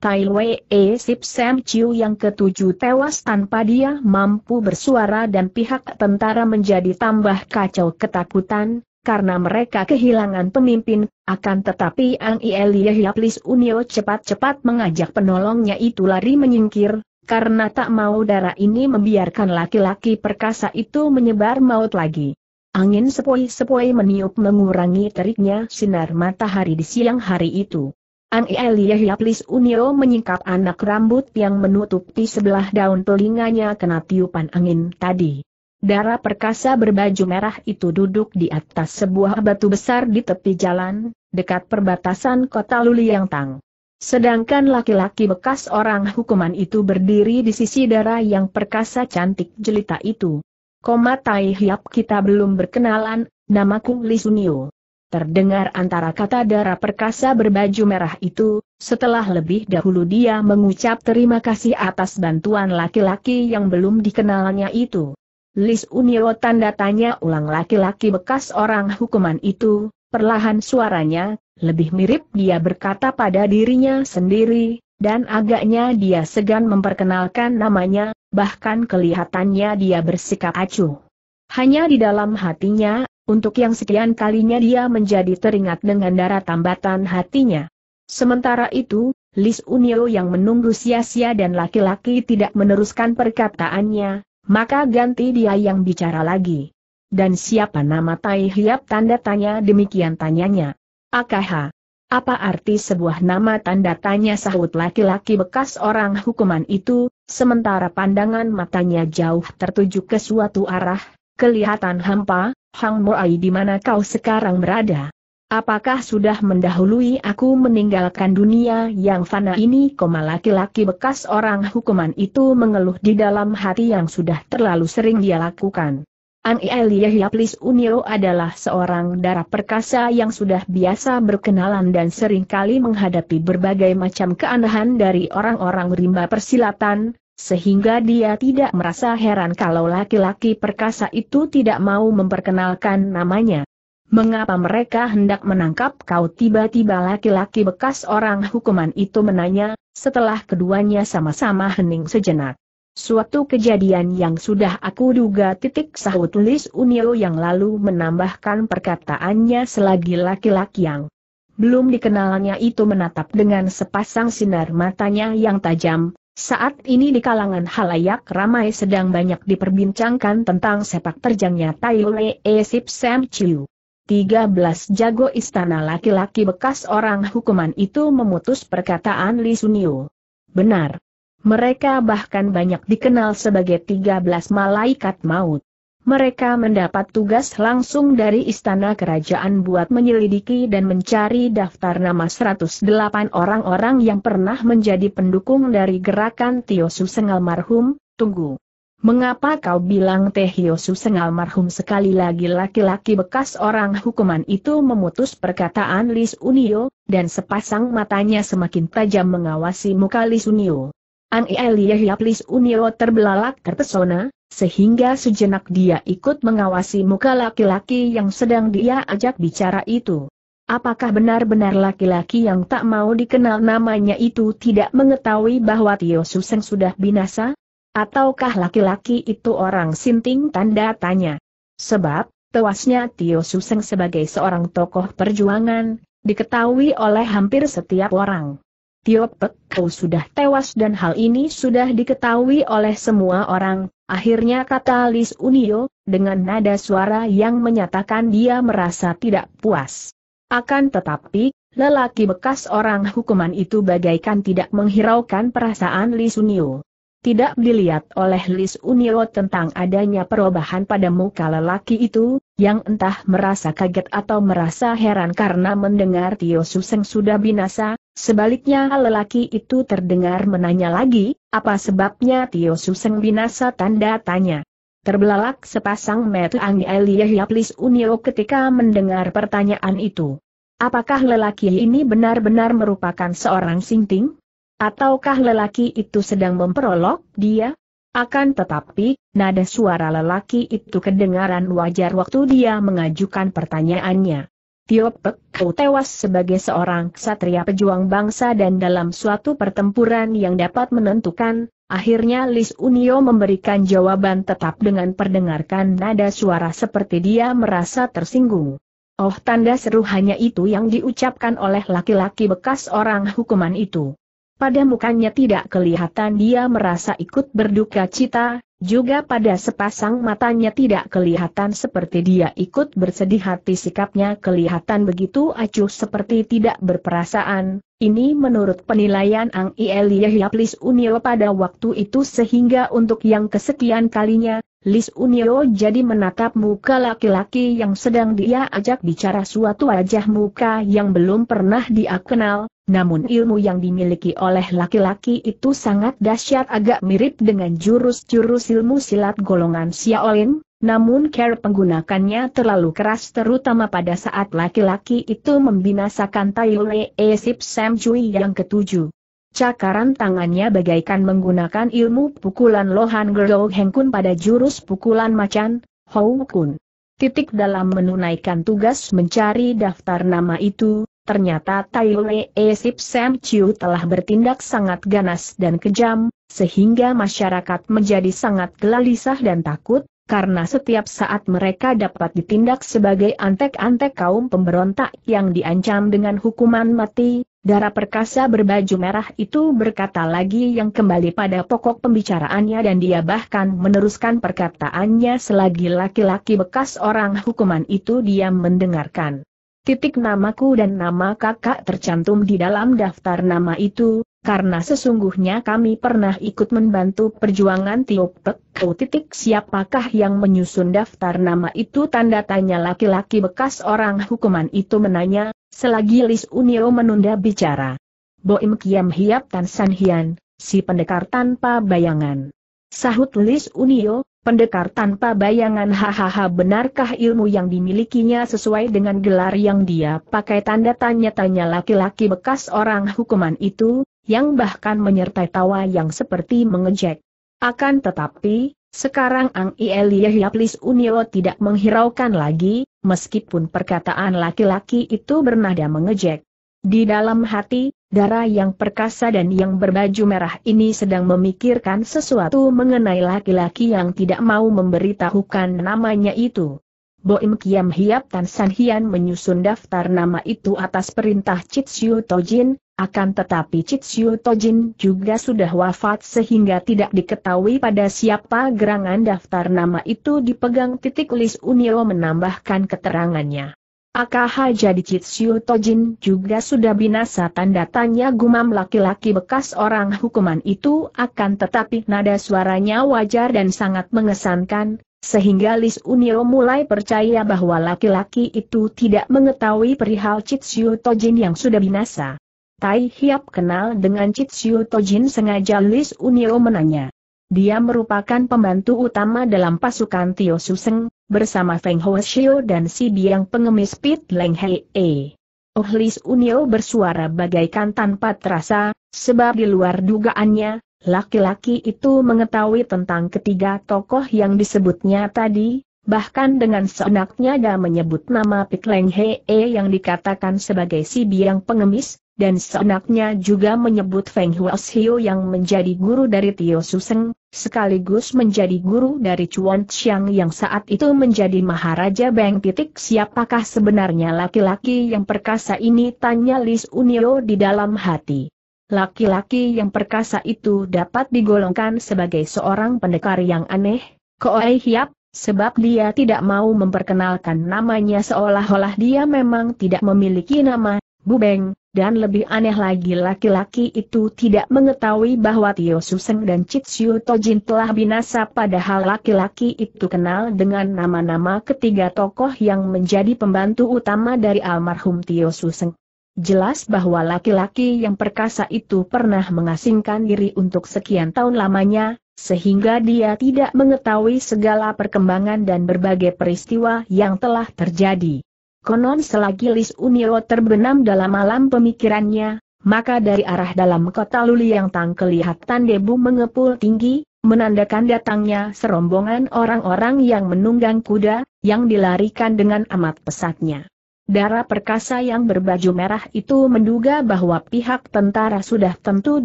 A: Tai Wei E Sip Sam Chiu yang ketujuh tewas tanpa dia mampu bersuara dan pihak tentara menjadi tambah kacau ketakutan, karena mereka kehilangan pemimpin, akan tetapi Ang Ielie Hiaplis Unio cepat-cepat mengajak penolongnya itu lari menyingkir, karena tak mau darah ini membiarkan laki-laki perkasa itu menyebar maut lagi. Angin sepoi-sepoi meniup mengurangi teriknya sinar matahari di siang hari itu. Ang Eliah Yaplis Unio menyingkap anak rambut yang menutupi sebelah daun telinganya kena tiupan angin tadi. Darah perkasa berbaju merah itu duduk di atas sebuah batu besar di tepi jalan, dekat perbatasan kota Luliangtang. Sedangkan laki-laki bekas orang hukuman itu berdiri di sisi darah yang perkasa cantik jelita itu. Koma Tai Hiap kita belum berkenalan, namaku Lisunio. Terdengar antara kata darah perkasa berbaju merah itu, setelah lebih dahulu dia mengucap terima kasih atas bantuan laki-laki yang belum dikenalnya itu. Lis Unio tanda tanya ulang laki-laki bekas orang hukuman itu, perlahan suaranya, lebih mirip dia berkata pada dirinya sendiri, dan agaknya dia segan memperkenalkan namanya, bahkan kelihatannya dia bersikap acuh. Hanya di dalam hatinya untuk yang sekian kalinya dia menjadi teringat dengan darah tambatan hatinya. Sementara itu, Lis Unio yang menunggu sia-sia dan laki-laki tidak meneruskan perkataannya, maka ganti dia yang bicara lagi. Dan siapa nama Tai Hiap tanda tanya demikian tanyanya. Akaha. Apa arti sebuah nama tanda tanya sahut laki-laki bekas orang hukuman itu, sementara pandangan matanya jauh tertuju ke suatu arah, kelihatan hampa, Hang Moai di mana kau sekarang berada? Apakah sudah mendahului aku meninggalkan dunia yang fana ini? Koma laki-laki bekas orang hukuman itu mengeluh di dalam hati yang sudah terlalu sering dia lakukan. An Eliyahiaplis Unio adalah seorang darah perkasa yang sudah biasa berkenalan dan seringkali menghadapi berbagai macam keanehan dari orang-orang rimba persilatan, sehingga dia tidak merasa heran kalau laki-laki perkasa itu tidak mau memperkenalkan namanya. Mengapa mereka hendak menangkap kau tiba-tiba laki-laki bekas orang hukuman itu menanya, setelah keduanya sama-sama hening sejenak. Suatu kejadian yang sudah aku duga titik sahut Lis Unio yang lalu menambahkan perkataannya selagi laki-laki yang belum dikenalnya itu menatap dengan sepasang sinar matanya yang tajam, saat ini di kalangan halayak ramai sedang banyak diperbincangkan tentang sepak terjangnya Tai Lee e Sip Sam Chiu. 13 jago istana laki-laki bekas orang hukuman itu memutus perkataan Li Sunio. Benar. Mereka bahkan banyak dikenal sebagai 13 malaikat maut. Mereka mendapat tugas langsung dari istana kerajaan buat menyelidiki dan mencari daftar nama 108 orang-orang yang pernah menjadi pendukung dari gerakan Tio Sengal Marhum, tunggu. Mengapa kau bilang Teh Tio Susengal Marhum sekali lagi laki-laki bekas orang hukuman itu memutus perkataan Lis Unio, dan sepasang matanya semakin tajam mengawasi muka Lis Unio. An Elia ya, Plis Unio terbelalak terpesona, sehingga sejenak dia ikut mengawasi muka laki-laki yang sedang dia ajak bicara itu. Apakah benar-benar laki-laki yang tak mau dikenal namanya itu tidak mengetahui bahwa Tio Suseng sudah binasa? Ataukah laki-laki itu orang sinting tanda tanya? Sebab, tewasnya Tio Suseng sebagai seorang tokoh perjuangan, diketahui oleh hampir setiap orang. Tio oh, Pek Kau sudah tewas dan hal ini sudah diketahui oleh semua orang, akhirnya kata Lis Unio, dengan nada suara yang menyatakan dia merasa tidak puas. Akan tetapi, lelaki bekas orang hukuman itu bagaikan tidak menghiraukan perasaan Lis Unio. Tidak dilihat oleh Lis Unio tentang adanya perubahan pada muka lelaki itu, yang entah merasa kaget atau merasa heran karena mendengar Tio Suseng sudah binasa, Sebaliknya lelaki itu terdengar menanya lagi, apa sebabnya Tio Suseng binasa tanda tanya. Terbelalak sepasang mata Angi Elia Plis Unio ketika mendengar pertanyaan itu. Apakah lelaki ini benar-benar merupakan seorang sinting? Ataukah lelaki itu sedang memperolok dia? Akan tetapi, nada suara lelaki itu kedengaran wajar waktu dia mengajukan pertanyaannya. Tio Pek Kau tewas sebagai seorang ksatria pejuang bangsa dan dalam suatu pertempuran yang dapat menentukan, akhirnya Lis Unio memberikan jawaban tetap dengan perdengarkan nada suara seperti dia merasa tersinggung. Oh tanda seru hanya itu yang diucapkan oleh laki-laki bekas orang hukuman itu. Pada mukanya tidak kelihatan dia merasa ikut berduka cita, juga pada sepasang matanya tidak kelihatan seperti dia ikut bersedih hati sikapnya kelihatan begitu acuh seperti tidak berperasaan. Ini menurut penilaian Ang Ieliah Yaplis Unil pada waktu itu sehingga untuk yang kesekian kalinya, Lis Unio jadi menatap muka laki-laki yang sedang dia ajak bicara suatu wajah muka yang belum pernah dia kenal, namun ilmu yang dimiliki oleh laki-laki itu sangat dahsyat agak mirip dengan jurus-jurus ilmu silat golongan Xiaolin, namun care penggunakannya terlalu keras terutama pada saat laki-laki itu membinasakan Tai Esip Sam Cui yang ketujuh. Cakaran tangannya bagaikan menggunakan ilmu pukulan Lohan Heng Hengkun pada jurus pukulan macan, Hou Kun. Titik dalam menunaikan tugas mencari daftar nama itu, ternyata Tai Wee e Sip Sam Chiu telah bertindak sangat ganas dan kejam, sehingga masyarakat menjadi sangat gelisah dan takut, karena setiap saat mereka dapat ditindak sebagai antek-antek kaum pemberontak yang diancam dengan hukuman mati, darah perkasa berbaju merah itu berkata lagi yang kembali pada pokok pembicaraannya dan dia bahkan meneruskan perkataannya selagi laki-laki bekas orang hukuman itu diam mendengarkan. Titik namaku dan nama kakak tercantum di dalam daftar nama itu, karena sesungguhnya kami pernah ikut membantu perjuangan Tiopek, kau titik siapakah yang menyusun daftar nama itu tanda tanya laki-laki bekas orang hukuman itu menanya, selagi Lis Unio menunda bicara. Boim Kiam Hiap Tan San Hian, si pendekar tanpa bayangan. Sahut Lis Unio, pendekar tanpa bayangan hahaha benarkah ilmu yang dimilikinya sesuai dengan gelar yang dia pakai tanda tanya-tanya laki-laki bekas orang hukuman itu, yang bahkan menyertai tawa yang seperti mengejek. Akan tetapi, sekarang Ang Ielie Hiaplis Unio tidak menghiraukan lagi, meskipun perkataan laki-laki itu bernada mengejek. Di dalam hati, darah yang perkasa dan yang berbaju merah ini sedang memikirkan sesuatu mengenai laki-laki yang tidak mau memberitahukan namanya itu. Boim Kiam Hiap Tan San Hian menyusun daftar nama itu atas perintah Chit Siu Tojin, akan tetapi Chitsu Tojin juga sudah wafat sehingga tidak diketahui pada siapa gerangan daftar nama itu dipegang titik Lis Unio menambahkan keterangannya. AKH jadi Chitsiu Tojin juga sudah binasa tanda tanya gumam laki-laki bekas orang hukuman itu akan tetapi nada suaranya wajar dan sangat mengesankan, sehingga Lis Unio mulai percaya bahwa laki-laki itu tidak mengetahui perihal Chitsu Tojin yang sudah binasa. Tai Hiap kenal dengan Chitsiu Tojin sengaja Lis Unio menanya. Dia merupakan pembantu utama dalam pasukan Tio Suseng, bersama Feng Shio dan si biang pengemis Pit Leng Hei. E. Oh Lis Unio bersuara bagaikan tanpa terasa, sebab di luar dugaannya, laki-laki itu mengetahui tentang ketiga tokoh yang disebutnya tadi, Bahkan dengan seenaknya dia menyebut nama Pit Leng E yang dikatakan sebagai si biang pengemis, dan seenaknya juga menyebut Feng Huashio yang menjadi guru dari Tio Suseng, sekaligus menjadi guru dari Chuan Xiang yang saat itu menjadi Maharaja Beng Titik siapakah sebenarnya laki-laki yang perkasa ini tanya Lis Unio di dalam hati. Laki-laki yang perkasa itu dapat digolongkan sebagai seorang pendekar yang aneh, Koei Hiap, sebab dia tidak mau memperkenalkan namanya seolah-olah dia memang tidak memiliki nama, bu Beng. Dan lebih aneh lagi laki-laki itu tidak mengetahui bahwa Tio Suseng dan Chitsu Tojin telah binasa padahal laki-laki itu kenal dengan nama-nama ketiga tokoh yang menjadi pembantu utama dari almarhum Tio Suseng. Jelas bahwa laki-laki yang perkasa itu pernah mengasingkan diri untuk sekian tahun lamanya, sehingga dia tidak mengetahui segala perkembangan dan berbagai peristiwa yang telah terjadi. Konon selagi Lis Unio terbenam dalam alam pemikirannya, maka dari arah dalam kota Luli yang tang kelihatan debu mengepul tinggi, menandakan datangnya serombongan orang-orang yang menunggang kuda, yang dilarikan dengan amat pesatnya. Darah perkasa yang berbaju merah itu menduga bahwa pihak tentara sudah tentu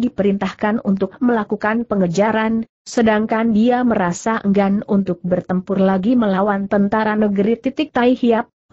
A: diperintahkan untuk melakukan pengejaran, sedangkan dia merasa enggan untuk bertempur lagi melawan tentara negeri titik Tai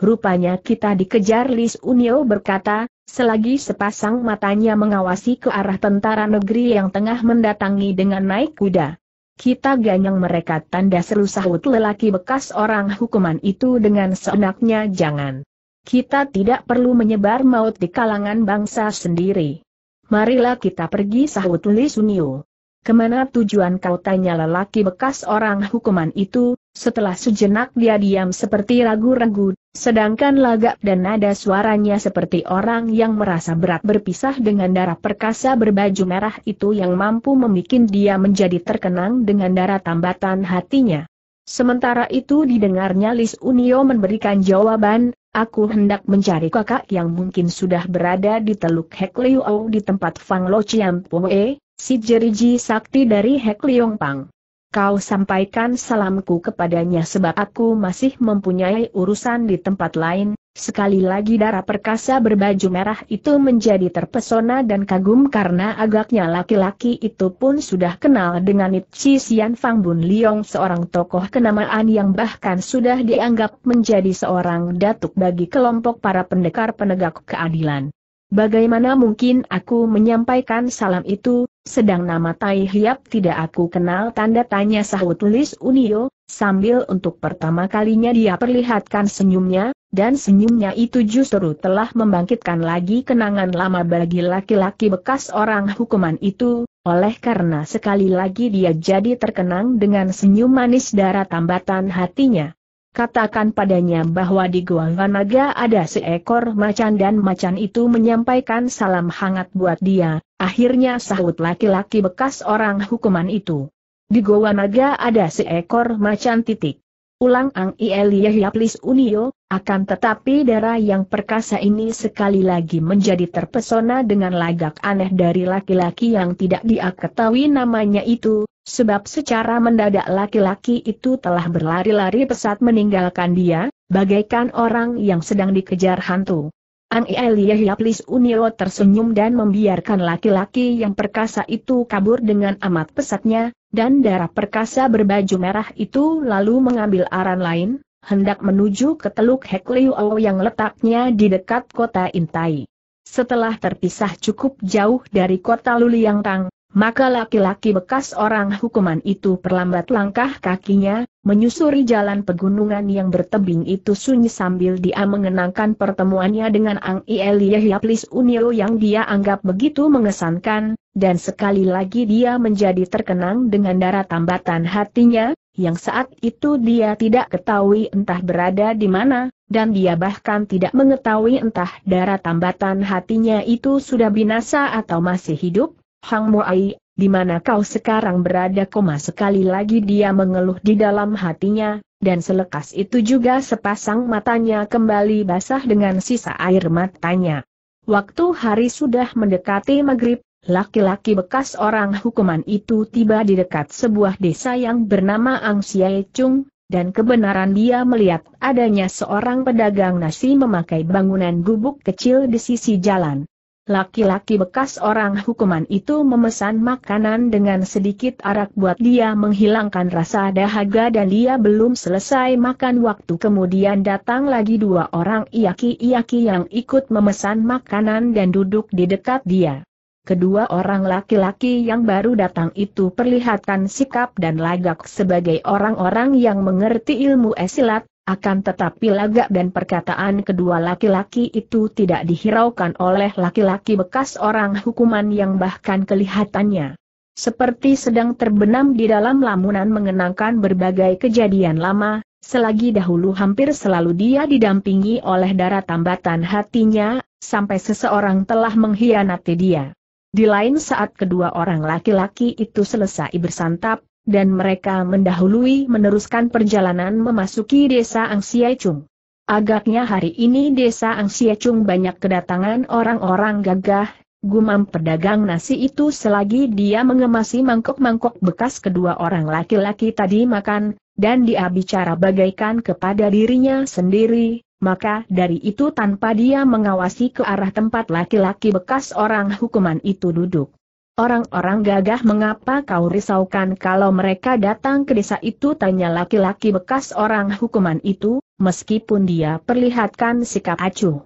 A: Rupanya kita dikejar Lis Unio berkata, selagi sepasang matanya mengawasi ke arah tentara negeri yang tengah mendatangi dengan naik kuda. Kita ganyang mereka tanda seru sahut lelaki bekas orang hukuman itu dengan seenaknya jangan. Kita tidak perlu menyebar maut di kalangan bangsa sendiri. Marilah kita pergi sahut Lis Unio. Kemana tujuan kau tanya lelaki bekas orang hukuman itu, setelah sejenak dia diam seperti ragu-ragu, sedangkan lagak dan nada suaranya seperti orang yang merasa berat berpisah dengan darah perkasa berbaju merah itu yang mampu membuat dia menjadi terkenang dengan darah tambatan hatinya. Sementara itu didengarnya Lis Unio memberikan jawaban, aku hendak mencari kakak yang mungkin sudah berada di Teluk Hekliu di tempat Fang Lo Chiam Pue, si jeriji sakti dari Hekliong Pang kau sampaikan salamku kepadanya sebab aku masih mempunyai urusan di tempat lain. Sekali lagi darah perkasa berbaju merah itu menjadi terpesona dan kagum karena agaknya laki-laki itu pun sudah kenal dengan Itchi Sian Fang Bun Liong seorang tokoh kenamaan yang bahkan sudah dianggap menjadi seorang datuk bagi kelompok para pendekar penegak keadilan. Bagaimana mungkin aku menyampaikan salam itu, sedang nama Tai Hiap tidak aku kenal tanda tanya sahut Lis Unio, sambil untuk pertama kalinya dia perlihatkan senyumnya, dan senyumnya itu justru telah membangkitkan lagi kenangan lama bagi laki-laki bekas orang hukuman itu, oleh karena sekali lagi dia jadi terkenang dengan senyum manis darah tambatan hatinya. Katakan padanya bahwa di Gua Naga ada seekor macan dan macan itu menyampaikan salam hangat buat dia, akhirnya sahut laki-laki bekas orang hukuman itu. Di Goa Naga ada seekor macan titik. Ulang Ang Ieliahaplis Unio, akan tetapi darah yang perkasa ini sekali lagi menjadi terpesona dengan lagak aneh dari laki-laki yang tidak dia ketahui namanya itu, Sebab secara mendadak laki-laki itu telah berlari-lari pesat meninggalkan dia, bagaikan orang yang sedang dikejar hantu. Ang Eliyahiaplis Unio tersenyum dan membiarkan laki-laki yang perkasa itu kabur dengan amat pesatnya, dan darah perkasa berbaju merah itu lalu mengambil aran lain, hendak menuju ke teluk Hekliuo yang letaknya di dekat kota Intai. Setelah terpisah cukup jauh dari kota Luliangtang, maka laki-laki bekas orang hukuman itu perlambat langkah kakinya, menyusuri jalan pegunungan yang bertebing itu sunyi sambil dia mengenangkan pertemuannya dengan Ang Ieli Yahyaplis Unio yang dia anggap begitu mengesankan, dan sekali lagi dia menjadi terkenang dengan darah tambatan hatinya, yang saat itu dia tidak ketahui entah berada di mana, dan dia bahkan tidak mengetahui entah darah tambatan hatinya itu sudah binasa atau masih hidup, Hang Ai, di mana kau sekarang berada? Koma sekali lagi dia mengeluh di dalam hatinya, dan selekas itu juga sepasang matanya kembali basah dengan sisa air matanya. Waktu hari sudah mendekati maghrib, laki-laki bekas orang hukuman itu tiba di dekat sebuah desa yang bernama Ang Siae Chung, dan kebenaran dia melihat adanya seorang pedagang nasi memakai bangunan gubuk kecil di sisi jalan. Laki-laki bekas orang hukuman itu memesan makanan dengan sedikit arak buat dia menghilangkan rasa dahaga dan dia belum selesai makan waktu kemudian datang lagi dua orang iaki-iaki yang ikut memesan makanan dan duduk di dekat dia. Kedua orang laki-laki yang baru datang itu perlihatkan sikap dan lagak sebagai orang-orang yang mengerti ilmu esilat, akan tetapi lagak dan perkataan kedua laki-laki itu tidak dihiraukan oleh laki-laki bekas orang hukuman yang bahkan kelihatannya seperti sedang terbenam di dalam lamunan mengenangkan berbagai kejadian lama, selagi dahulu hampir selalu dia didampingi oleh darah tambatan hatinya, sampai seseorang telah mengkhianati dia. Di lain saat kedua orang laki-laki itu selesai bersantap, dan mereka mendahului meneruskan perjalanan memasuki desa Angsiacung. Agaknya hari ini desa Angsiacung banyak kedatangan orang-orang gagah, gumam pedagang nasi itu selagi dia mengemasi mangkok-mangkok bekas kedua orang laki-laki tadi makan, dan dia bicara bagaikan kepada dirinya sendiri, maka dari itu tanpa dia mengawasi ke arah tempat laki-laki bekas orang hukuman itu duduk. Orang-orang gagah mengapa kau risaukan kalau mereka datang ke desa itu tanya laki-laki bekas orang hukuman itu, meskipun dia perlihatkan sikap acuh.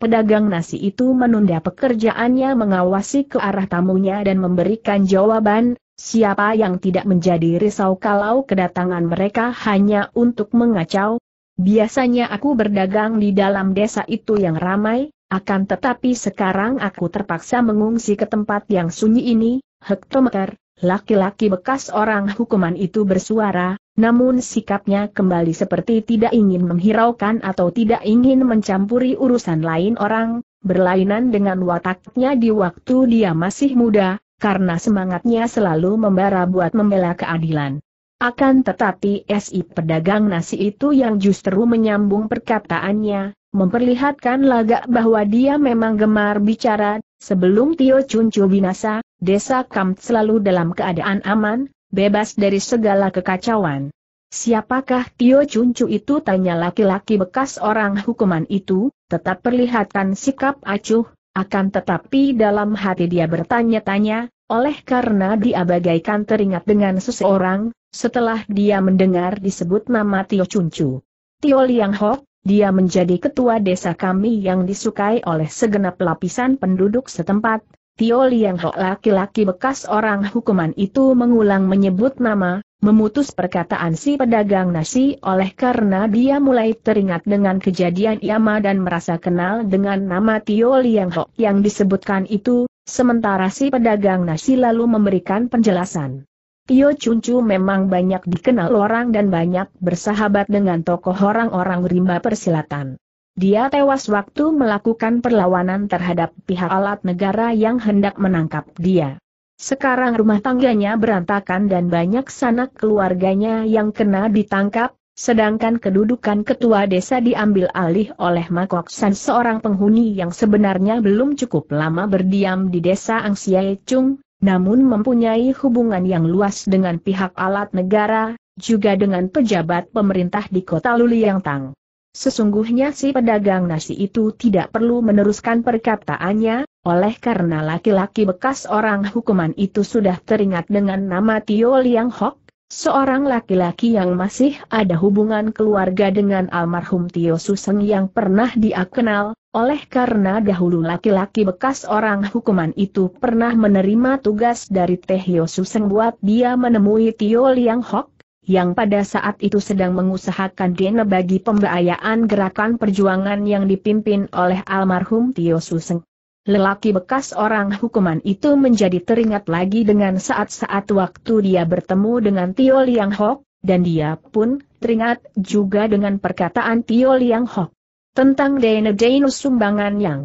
A: Pedagang nasi itu menunda pekerjaannya mengawasi ke arah tamunya dan memberikan jawaban, siapa yang tidak menjadi risau kalau kedatangan mereka hanya untuk mengacau? Biasanya aku berdagang di dalam desa itu yang ramai, akan tetapi sekarang aku terpaksa mengungsi ke tempat yang sunyi ini, Hektometer, laki-laki bekas orang hukuman itu bersuara, namun sikapnya kembali seperti tidak ingin menghiraukan atau tidak ingin mencampuri urusan lain orang, berlainan dengan wataknya di waktu dia masih muda, karena semangatnya selalu membara buat membela keadilan. Akan tetapi si pedagang nasi itu yang justru menyambung perkataannya, memperlihatkan lagak bahwa dia memang gemar bicara, sebelum Tio Cuncu binasa, desa Kam selalu dalam keadaan aman, bebas dari segala kekacauan. Siapakah Tio Cuncu itu tanya laki-laki bekas orang hukuman itu, tetap perlihatkan sikap acuh, akan tetapi dalam hati dia bertanya-tanya, oleh karena dia bagaikan teringat dengan seseorang, setelah dia mendengar disebut nama Tio Cuncu. Tio Liang Hok, dia menjadi ketua desa kami yang disukai oleh segenap lapisan penduduk setempat. Tio Liang Hok laki-laki bekas orang hukuman itu mengulang menyebut nama, memutus perkataan si pedagang nasi oleh karena dia mulai teringat dengan kejadian Yama dan merasa kenal dengan nama Tio Liang Hok yang disebutkan itu, sementara si pedagang nasi lalu memberikan penjelasan. Tio Cuncu memang banyak dikenal orang dan banyak bersahabat dengan tokoh orang-orang rimba persilatan. Dia tewas waktu melakukan perlawanan terhadap pihak alat negara yang hendak menangkap dia. Sekarang rumah tangganya berantakan dan banyak sanak keluarganya yang kena ditangkap, sedangkan kedudukan ketua desa diambil alih oleh Makok San seorang penghuni yang sebenarnya belum cukup lama berdiam di desa Angsiai Chung, namun mempunyai hubungan yang luas dengan pihak alat negara, juga dengan pejabat pemerintah di kota Luliangtang. Sesungguhnya si pedagang nasi itu tidak perlu meneruskan perkataannya, oleh karena laki-laki bekas orang hukuman itu sudah teringat dengan nama Tio Liang Hok, Seorang laki-laki yang masih ada hubungan keluarga dengan almarhum Tio Suseng yang pernah dia kenal, oleh karena dahulu laki-laki bekas orang hukuman itu pernah menerima tugas dari Teh Yo Suseng buat dia menemui Tio Liang Hok, yang pada saat itu sedang mengusahakan dana bagi pembiayaan gerakan perjuangan yang dipimpin oleh almarhum Tio Suseng. Lelaki bekas orang hukuman itu menjadi teringat lagi dengan saat-saat waktu dia bertemu dengan Tio Liang Hok, dan dia pun teringat juga dengan perkataan Tio Liang Hok tentang dana dana sumbangan yang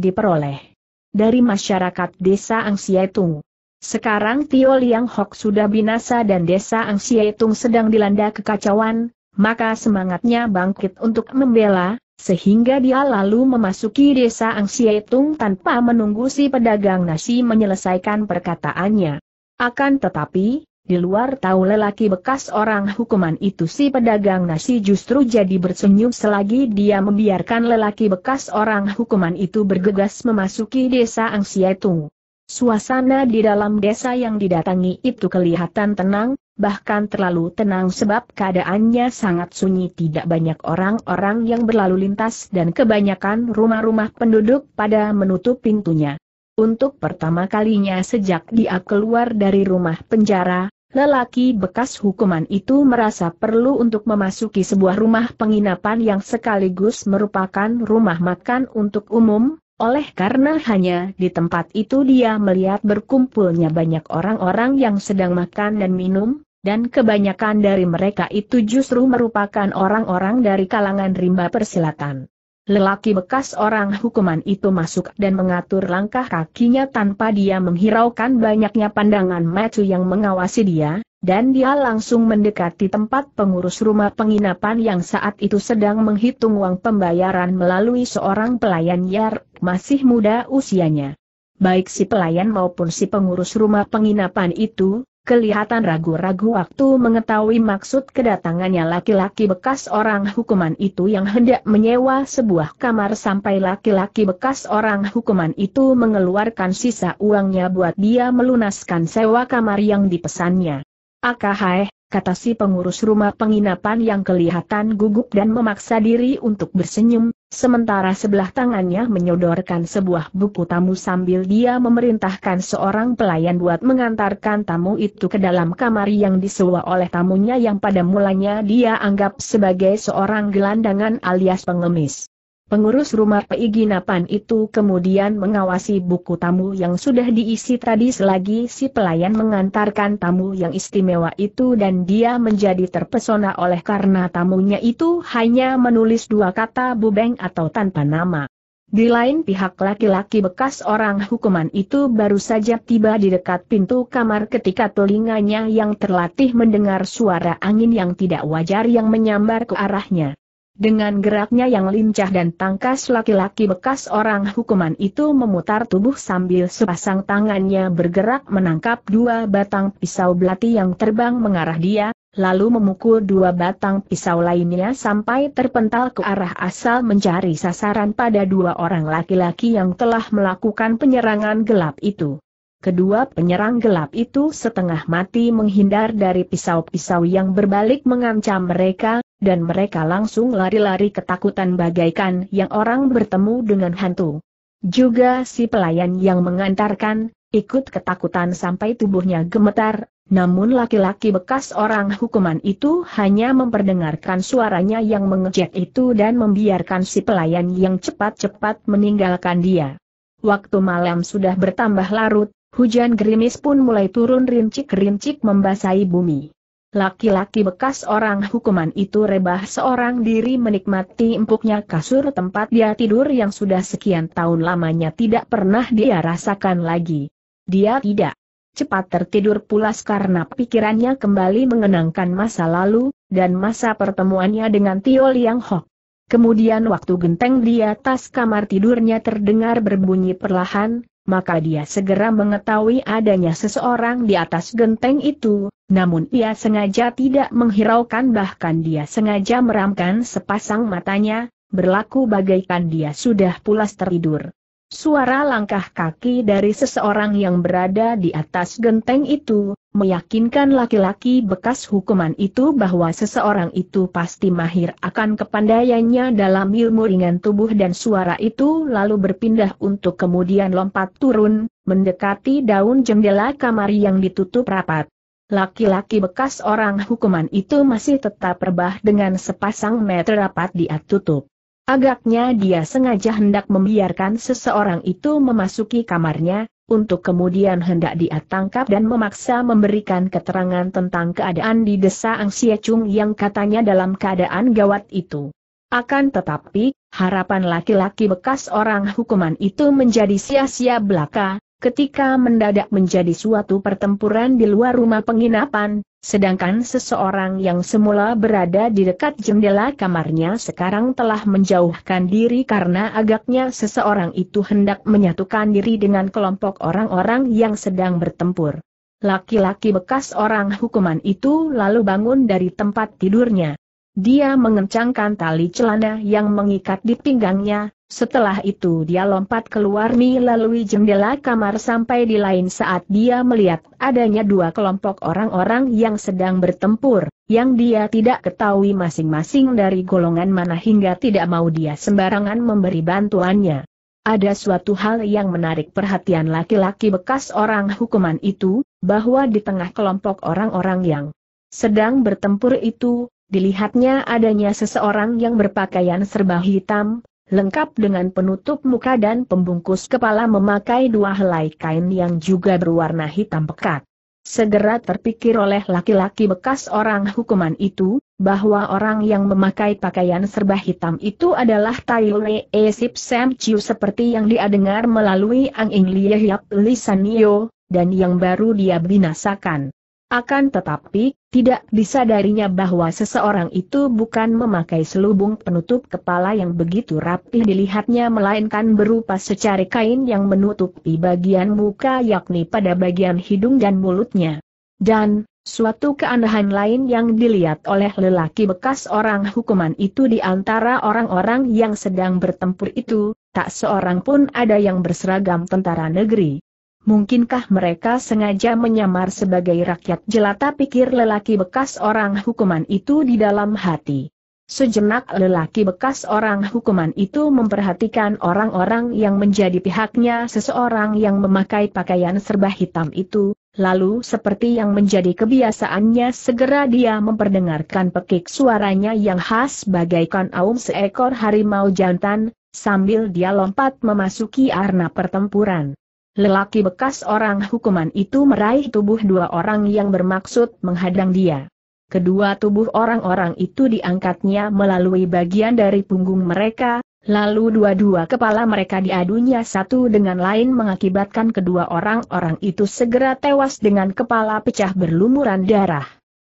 A: diperoleh dari masyarakat desa Sietung. Sekarang Tio Liang Hok sudah binasa dan desa Sietung sedang dilanda kekacauan, maka semangatnya bangkit untuk membela, sehingga dia lalu memasuki desa Angsietung tanpa menunggu si pedagang nasi menyelesaikan perkataannya. Akan tetapi, di luar tahu lelaki bekas orang hukuman itu si pedagang nasi justru jadi bersenyum selagi dia membiarkan lelaki bekas orang hukuman itu bergegas memasuki desa Angsietung. Suasana di dalam desa yang didatangi itu kelihatan tenang, bahkan terlalu tenang sebab keadaannya sangat sunyi tidak banyak orang-orang yang berlalu lintas dan kebanyakan rumah-rumah penduduk pada menutup pintunya. Untuk pertama kalinya sejak dia keluar dari rumah penjara, lelaki bekas hukuman itu merasa perlu untuk memasuki sebuah rumah penginapan yang sekaligus merupakan rumah makan untuk umum, oleh karena hanya di tempat itu dia melihat berkumpulnya banyak orang-orang yang sedang makan dan minum, dan kebanyakan dari mereka itu justru merupakan orang-orang dari kalangan rimba persilatan. Lelaki bekas orang hukuman itu masuk dan mengatur langkah kakinya tanpa dia menghiraukan banyaknya pandangan Macu yang mengawasi dia, dan dia langsung mendekati tempat pengurus rumah penginapan yang saat itu sedang menghitung uang pembayaran melalui seorang pelayan Yar, masih muda usianya. Baik si pelayan maupun si pengurus rumah penginapan itu, kelihatan ragu-ragu waktu mengetahui maksud kedatangannya laki-laki bekas orang hukuman itu yang hendak menyewa sebuah kamar sampai laki-laki bekas orang hukuman itu mengeluarkan sisa uangnya buat dia melunaskan sewa kamar yang dipesannya. Akahai, kata si pengurus rumah penginapan yang kelihatan gugup dan memaksa diri untuk bersenyum, sementara sebelah tangannya menyodorkan sebuah buku tamu sambil dia memerintahkan seorang pelayan buat mengantarkan tamu itu ke dalam kamar yang disewa oleh tamunya yang pada mulanya dia anggap sebagai seorang gelandangan alias pengemis. Pengurus rumah peiginapan itu kemudian mengawasi buku tamu yang sudah diisi tadi selagi si pelayan mengantarkan tamu yang istimewa itu dan dia menjadi terpesona oleh karena tamunya itu hanya menulis dua kata bubeng atau tanpa nama. Di lain pihak laki-laki bekas orang hukuman itu baru saja tiba di dekat pintu kamar ketika telinganya yang terlatih mendengar suara angin yang tidak wajar yang menyambar ke arahnya. Dengan geraknya yang lincah dan tangkas laki-laki bekas orang hukuman itu memutar tubuh sambil sepasang tangannya bergerak menangkap dua batang pisau belati yang terbang mengarah dia, lalu memukul dua batang pisau lainnya sampai terpental ke arah asal mencari sasaran pada dua orang laki-laki yang telah melakukan penyerangan gelap itu. Kedua penyerang gelap itu setengah mati menghindar dari pisau-pisau yang berbalik mengancam mereka, dan mereka langsung lari-lari ketakutan bagaikan yang orang bertemu dengan hantu. Juga si pelayan yang mengantarkan, ikut ketakutan sampai tubuhnya gemetar, namun laki-laki bekas orang hukuman itu hanya memperdengarkan suaranya yang mengejek itu dan membiarkan si pelayan yang cepat-cepat meninggalkan dia. Waktu malam sudah bertambah larut, hujan gerimis pun mulai turun rincik-rincik membasahi bumi. Laki-laki bekas orang hukuman itu rebah seorang diri menikmati empuknya kasur tempat dia tidur yang sudah sekian tahun lamanya tidak pernah dia rasakan lagi. Dia tidak cepat tertidur pulas karena pikirannya kembali mengenangkan masa lalu, dan masa pertemuannya dengan Tio Liang Ho. Kemudian waktu genteng di atas kamar tidurnya terdengar berbunyi perlahan, maka dia segera mengetahui adanya seseorang di atas genteng itu, namun ia sengaja tidak menghiraukan bahkan dia sengaja meramkan sepasang matanya, berlaku bagaikan dia sudah pulas tertidur. Suara langkah kaki dari seseorang yang berada di atas genteng itu, meyakinkan laki-laki bekas hukuman itu bahwa seseorang itu pasti mahir akan kepandaiannya dalam ilmu ringan tubuh dan suara itu lalu berpindah untuk kemudian lompat turun, mendekati daun jendela kamar yang ditutup rapat. Laki-laki bekas orang hukuman itu masih tetap rebah dengan sepasang meter rapat diat tutup. Agaknya dia sengaja hendak membiarkan seseorang itu memasuki kamarnya, untuk kemudian hendak dia tangkap dan memaksa memberikan keterangan tentang keadaan di desa Angsia Chung yang katanya dalam keadaan gawat itu. Akan tetapi, harapan laki-laki bekas orang hukuman itu menjadi sia-sia belaka, ketika mendadak menjadi suatu pertempuran di luar rumah penginapan, Sedangkan seseorang yang semula berada di dekat jendela kamarnya sekarang telah menjauhkan diri karena agaknya seseorang itu hendak menyatukan diri dengan kelompok orang-orang yang sedang bertempur. Laki-laki bekas orang hukuman itu lalu bangun dari tempat tidurnya. Dia mengencangkan tali celana yang mengikat di pinggangnya, setelah itu dia lompat keluar melalui jendela kamar sampai di lain saat dia melihat adanya dua kelompok orang-orang yang sedang bertempur, yang dia tidak ketahui masing-masing dari golongan mana hingga tidak mau dia sembarangan memberi bantuannya. Ada suatu hal yang menarik perhatian laki-laki bekas orang hukuman itu, bahwa di tengah kelompok orang-orang yang sedang bertempur itu, dilihatnya adanya seseorang yang berpakaian serba hitam, lengkap dengan penutup muka dan pembungkus kepala memakai dua helai kain yang juga berwarna hitam pekat. Segera terpikir oleh laki-laki bekas orang hukuman itu, bahwa orang yang memakai pakaian serba hitam itu adalah Tai Wee e Sip Sam Chiu seperti yang dia dengar melalui Ang Ing yap Lisanio, dan yang baru dia binasakan. Akan tetapi, tidak disadarinya bahwa seseorang itu bukan memakai selubung penutup kepala yang begitu rapi dilihatnya melainkan berupa secari kain yang menutupi bagian muka yakni pada bagian hidung dan mulutnya. Dan, suatu keanehan lain yang dilihat oleh lelaki bekas orang hukuman itu di antara orang-orang yang sedang bertempur itu, tak seorang pun ada yang berseragam tentara negeri. Mungkinkah mereka sengaja menyamar sebagai rakyat jelata pikir lelaki bekas orang hukuman itu di dalam hati. Sejenak lelaki bekas orang hukuman itu memperhatikan orang-orang yang menjadi pihaknya seseorang yang memakai pakaian serba hitam itu, lalu seperti yang menjadi kebiasaannya segera dia memperdengarkan pekik suaranya yang khas bagaikan aum seekor harimau jantan, sambil dia lompat memasuki arena pertempuran. Lelaki bekas orang hukuman itu meraih tubuh dua orang yang bermaksud menghadang dia. Kedua tubuh orang-orang itu diangkatnya melalui bagian dari punggung mereka, lalu dua-dua kepala mereka diadunya satu dengan lain mengakibatkan kedua orang-orang itu segera tewas dengan kepala pecah berlumuran darah.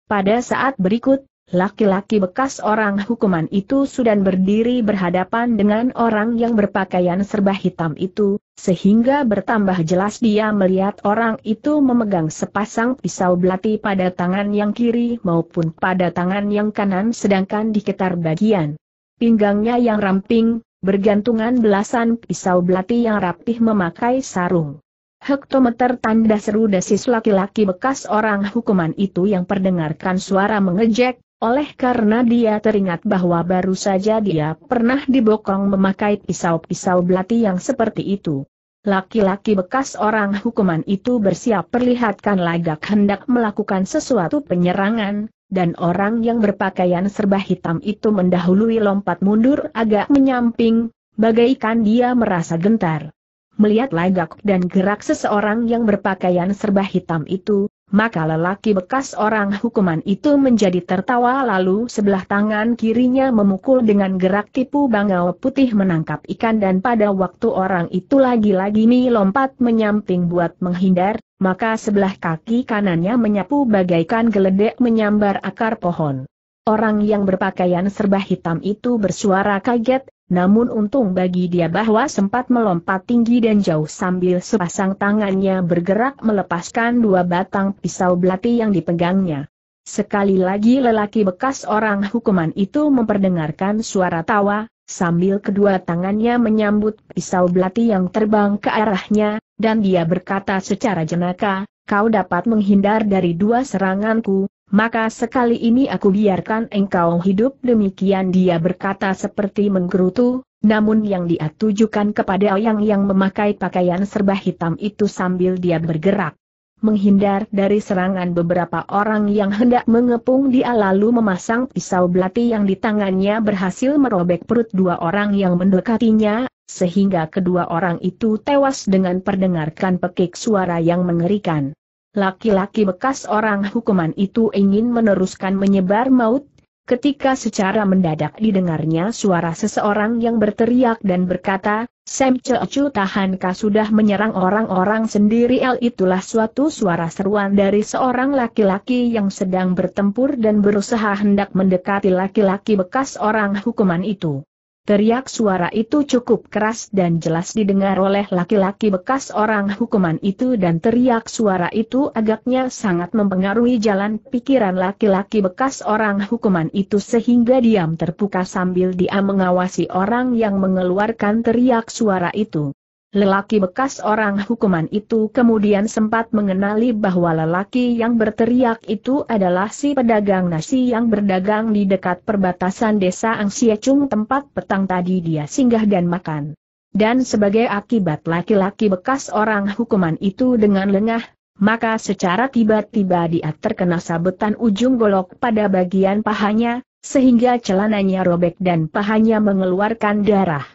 A: Pada saat berikut, Laki-laki bekas orang hukuman itu sudah berdiri berhadapan dengan orang yang berpakaian serba hitam itu, sehingga bertambah jelas dia melihat orang itu memegang sepasang pisau belati pada tangan yang kiri maupun pada tangan yang kanan sedangkan di ketar bagian pinggangnya yang ramping, bergantungan belasan pisau belati yang rapih memakai sarung. Hektometer tanda seru desis laki-laki bekas orang hukuman itu yang perdengarkan suara mengejek, oleh karena dia teringat bahwa baru saja dia pernah dibokong memakai pisau-pisau belati yang seperti itu. Laki-laki bekas orang hukuman itu bersiap perlihatkan lagak hendak melakukan sesuatu penyerangan, dan orang yang berpakaian serba hitam itu mendahului lompat mundur agak menyamping, bagaikan dia merasa gentar. Melihat lagak dan gerak seseorang yang berpakaian serba hitam itu, maka lelaki bekas orang hukuman itu menjadi tertawa lalu sebelah tangan kirinya memukul dengan gerak tipu bangau putih menangkap ikan dan pada waktu orang itu lagi-lagi mi lompat menyamping buat menghindar, maka sebelah kaki kanannya menyapu bagaikan geledek menyambar akar pohon. Orang yang berpakaian serba hitam itu bersuara kaget, namun untung bagi dia bahwa sempat melompat tinggi dan jauh sambil sepasang tangannya bergerak melepaskan dua batang pisau belati yang dipegangnya. Sekali lagi lelaki bekas orang hukuman itu memperdengarkan suara tawa, sambil kedua tangannya menyambut pisau belati yang terbang ke arahnya, dan dia berkata secara jenaka, kau dapat menghindar dari dua seranganku, maka sekali ini aku biarkan engkau hidup demikian dia berkata seperti menggerutu, namun yang dia tujukan kepada yang yang memakai pakaian serba hitam itu sambil dia bergerak. Menghindar dari serangan beberapa orang yang hendak mengepung dia lalu memasang pisau belati yang di tangannya berhasil merobek perut dua orang yang mendekatinya, sehingga kedua orang itu tewas dengan perdengarkan pekik suara yang mengerikan laki-laki bekas orang hukuman itu ingin meneruskan menyebar maut, ketika secara mendadak didengarnya suara seseorang yang berteriak dan berkata, Sam Chechu tahankah sudah menyerang orang-orang sendiri El itulah suatu suara seruan dari seorang laki-laki yang sedang bertempur dan berusaha hendak mendekati laki-laki bekas orang hukuman itu. Teriak suara itu cukup keras dan jelas didengar oleh laki-laki bekas orang hukuman itu dan teriak suara itu agaknya sangat mempengaruhi jalan pikiran laki-laki bekas orang hukuman itu sehingga diam terpuka sambil dia mengawasi orang yang mengeluarkan teriak suara itu. Lelaki bekas orang hukuman itu kemudian sempat mengenali bahwa lelaki yang berteriak itu adalah si pedagang nasi yang berdagang di dekat perbatasan desa Angsiecung tempat petang tadi dia singgah dan makan. Dan sebagai akibat laki-laki bekas orang hukuman itu dengan lengah, maka secara tiba-tiba dia terkena sabetan ujung golok pada bagian pahanya, sehingga celananya robek dan pahanya mengeluarkan darah.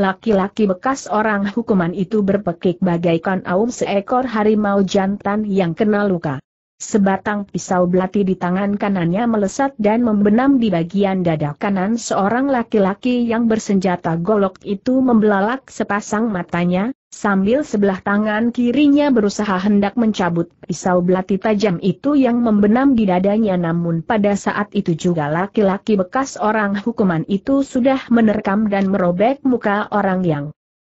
A: Laki-laki bekas orang hukuman itu berpekik bagaikan aum seekor harimau jantan yang kena luka. Sebatang pisau belati di tangan kanannya melesat dan membenam di bagian dada kanan seorang laki-laki yang bersenjata golok itu membelalak sepasang matanya, Sambil sebelah tangan kirinya berusaha hendak mencabut pisau belati tajam itu yang membenam di dadanya namun pada saat itu juga laki-laki bekas orang hukuman itu sudah menerkam dan merobek muka orang yang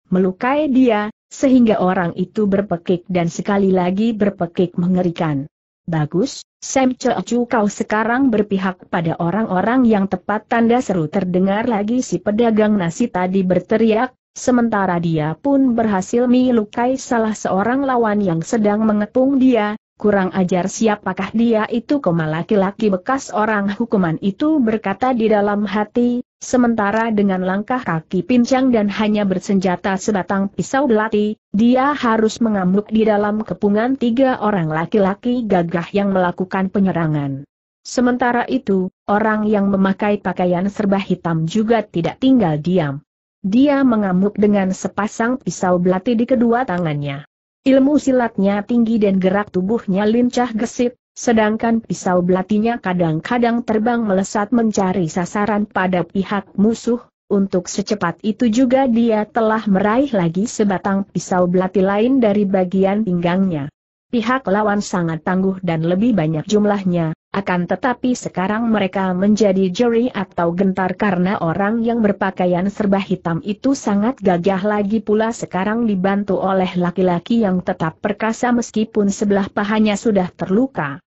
A: melukai dia, sehingga orang itu berpekik dan sekali lagi berpekik mengerikan. Bagus, Sam Cheochu kau sekarang berpihak pada orang-orang yang tepat tanda seru terdengar lagi si pedagang nasi tadi berteriak, Sementara dia pun berhasil melukai salah seorang lawan yang sedang mengepung dia, kurang ajar siapakah dia itu koma laki-laki bekas orang hukuman itu berkata di dalam hati, sementara dengan langkah kaki pincang dan hanya bersenjata sebatang pisau belati, dia harus mengamuk di dalam kepungan tiga orang laki-laki gagah yang melakukan penyerangan. Sementara itu, orang yang memakai pakaian serba hitam juga tidak tinggal diam. Dia mengamuk dengan sepasang pisau belati di kedua tangannya. Ilmu silatnya tinggi dan gerak tubuhnya lincah gesit, sedangkan pisau belatinya kadang-kadang terbang melesat mencari sasaran pada pihak musuh, untuk secepat itu juga dia telah meraih lagi sebatang pisau belati lain dari bagian pinggangnya. Pihak lawan sangat tangguh dan lebih banyak jumlahnya, akan tetapi sekarang mereka menjadi jeri atau gentar karena orang yang berpakaian serba hitam itu sangat gagah lagi pula sekarang dibantu oleh laki-laki yang tetap perkasa meskipun sebelah pahanya sudah terluka.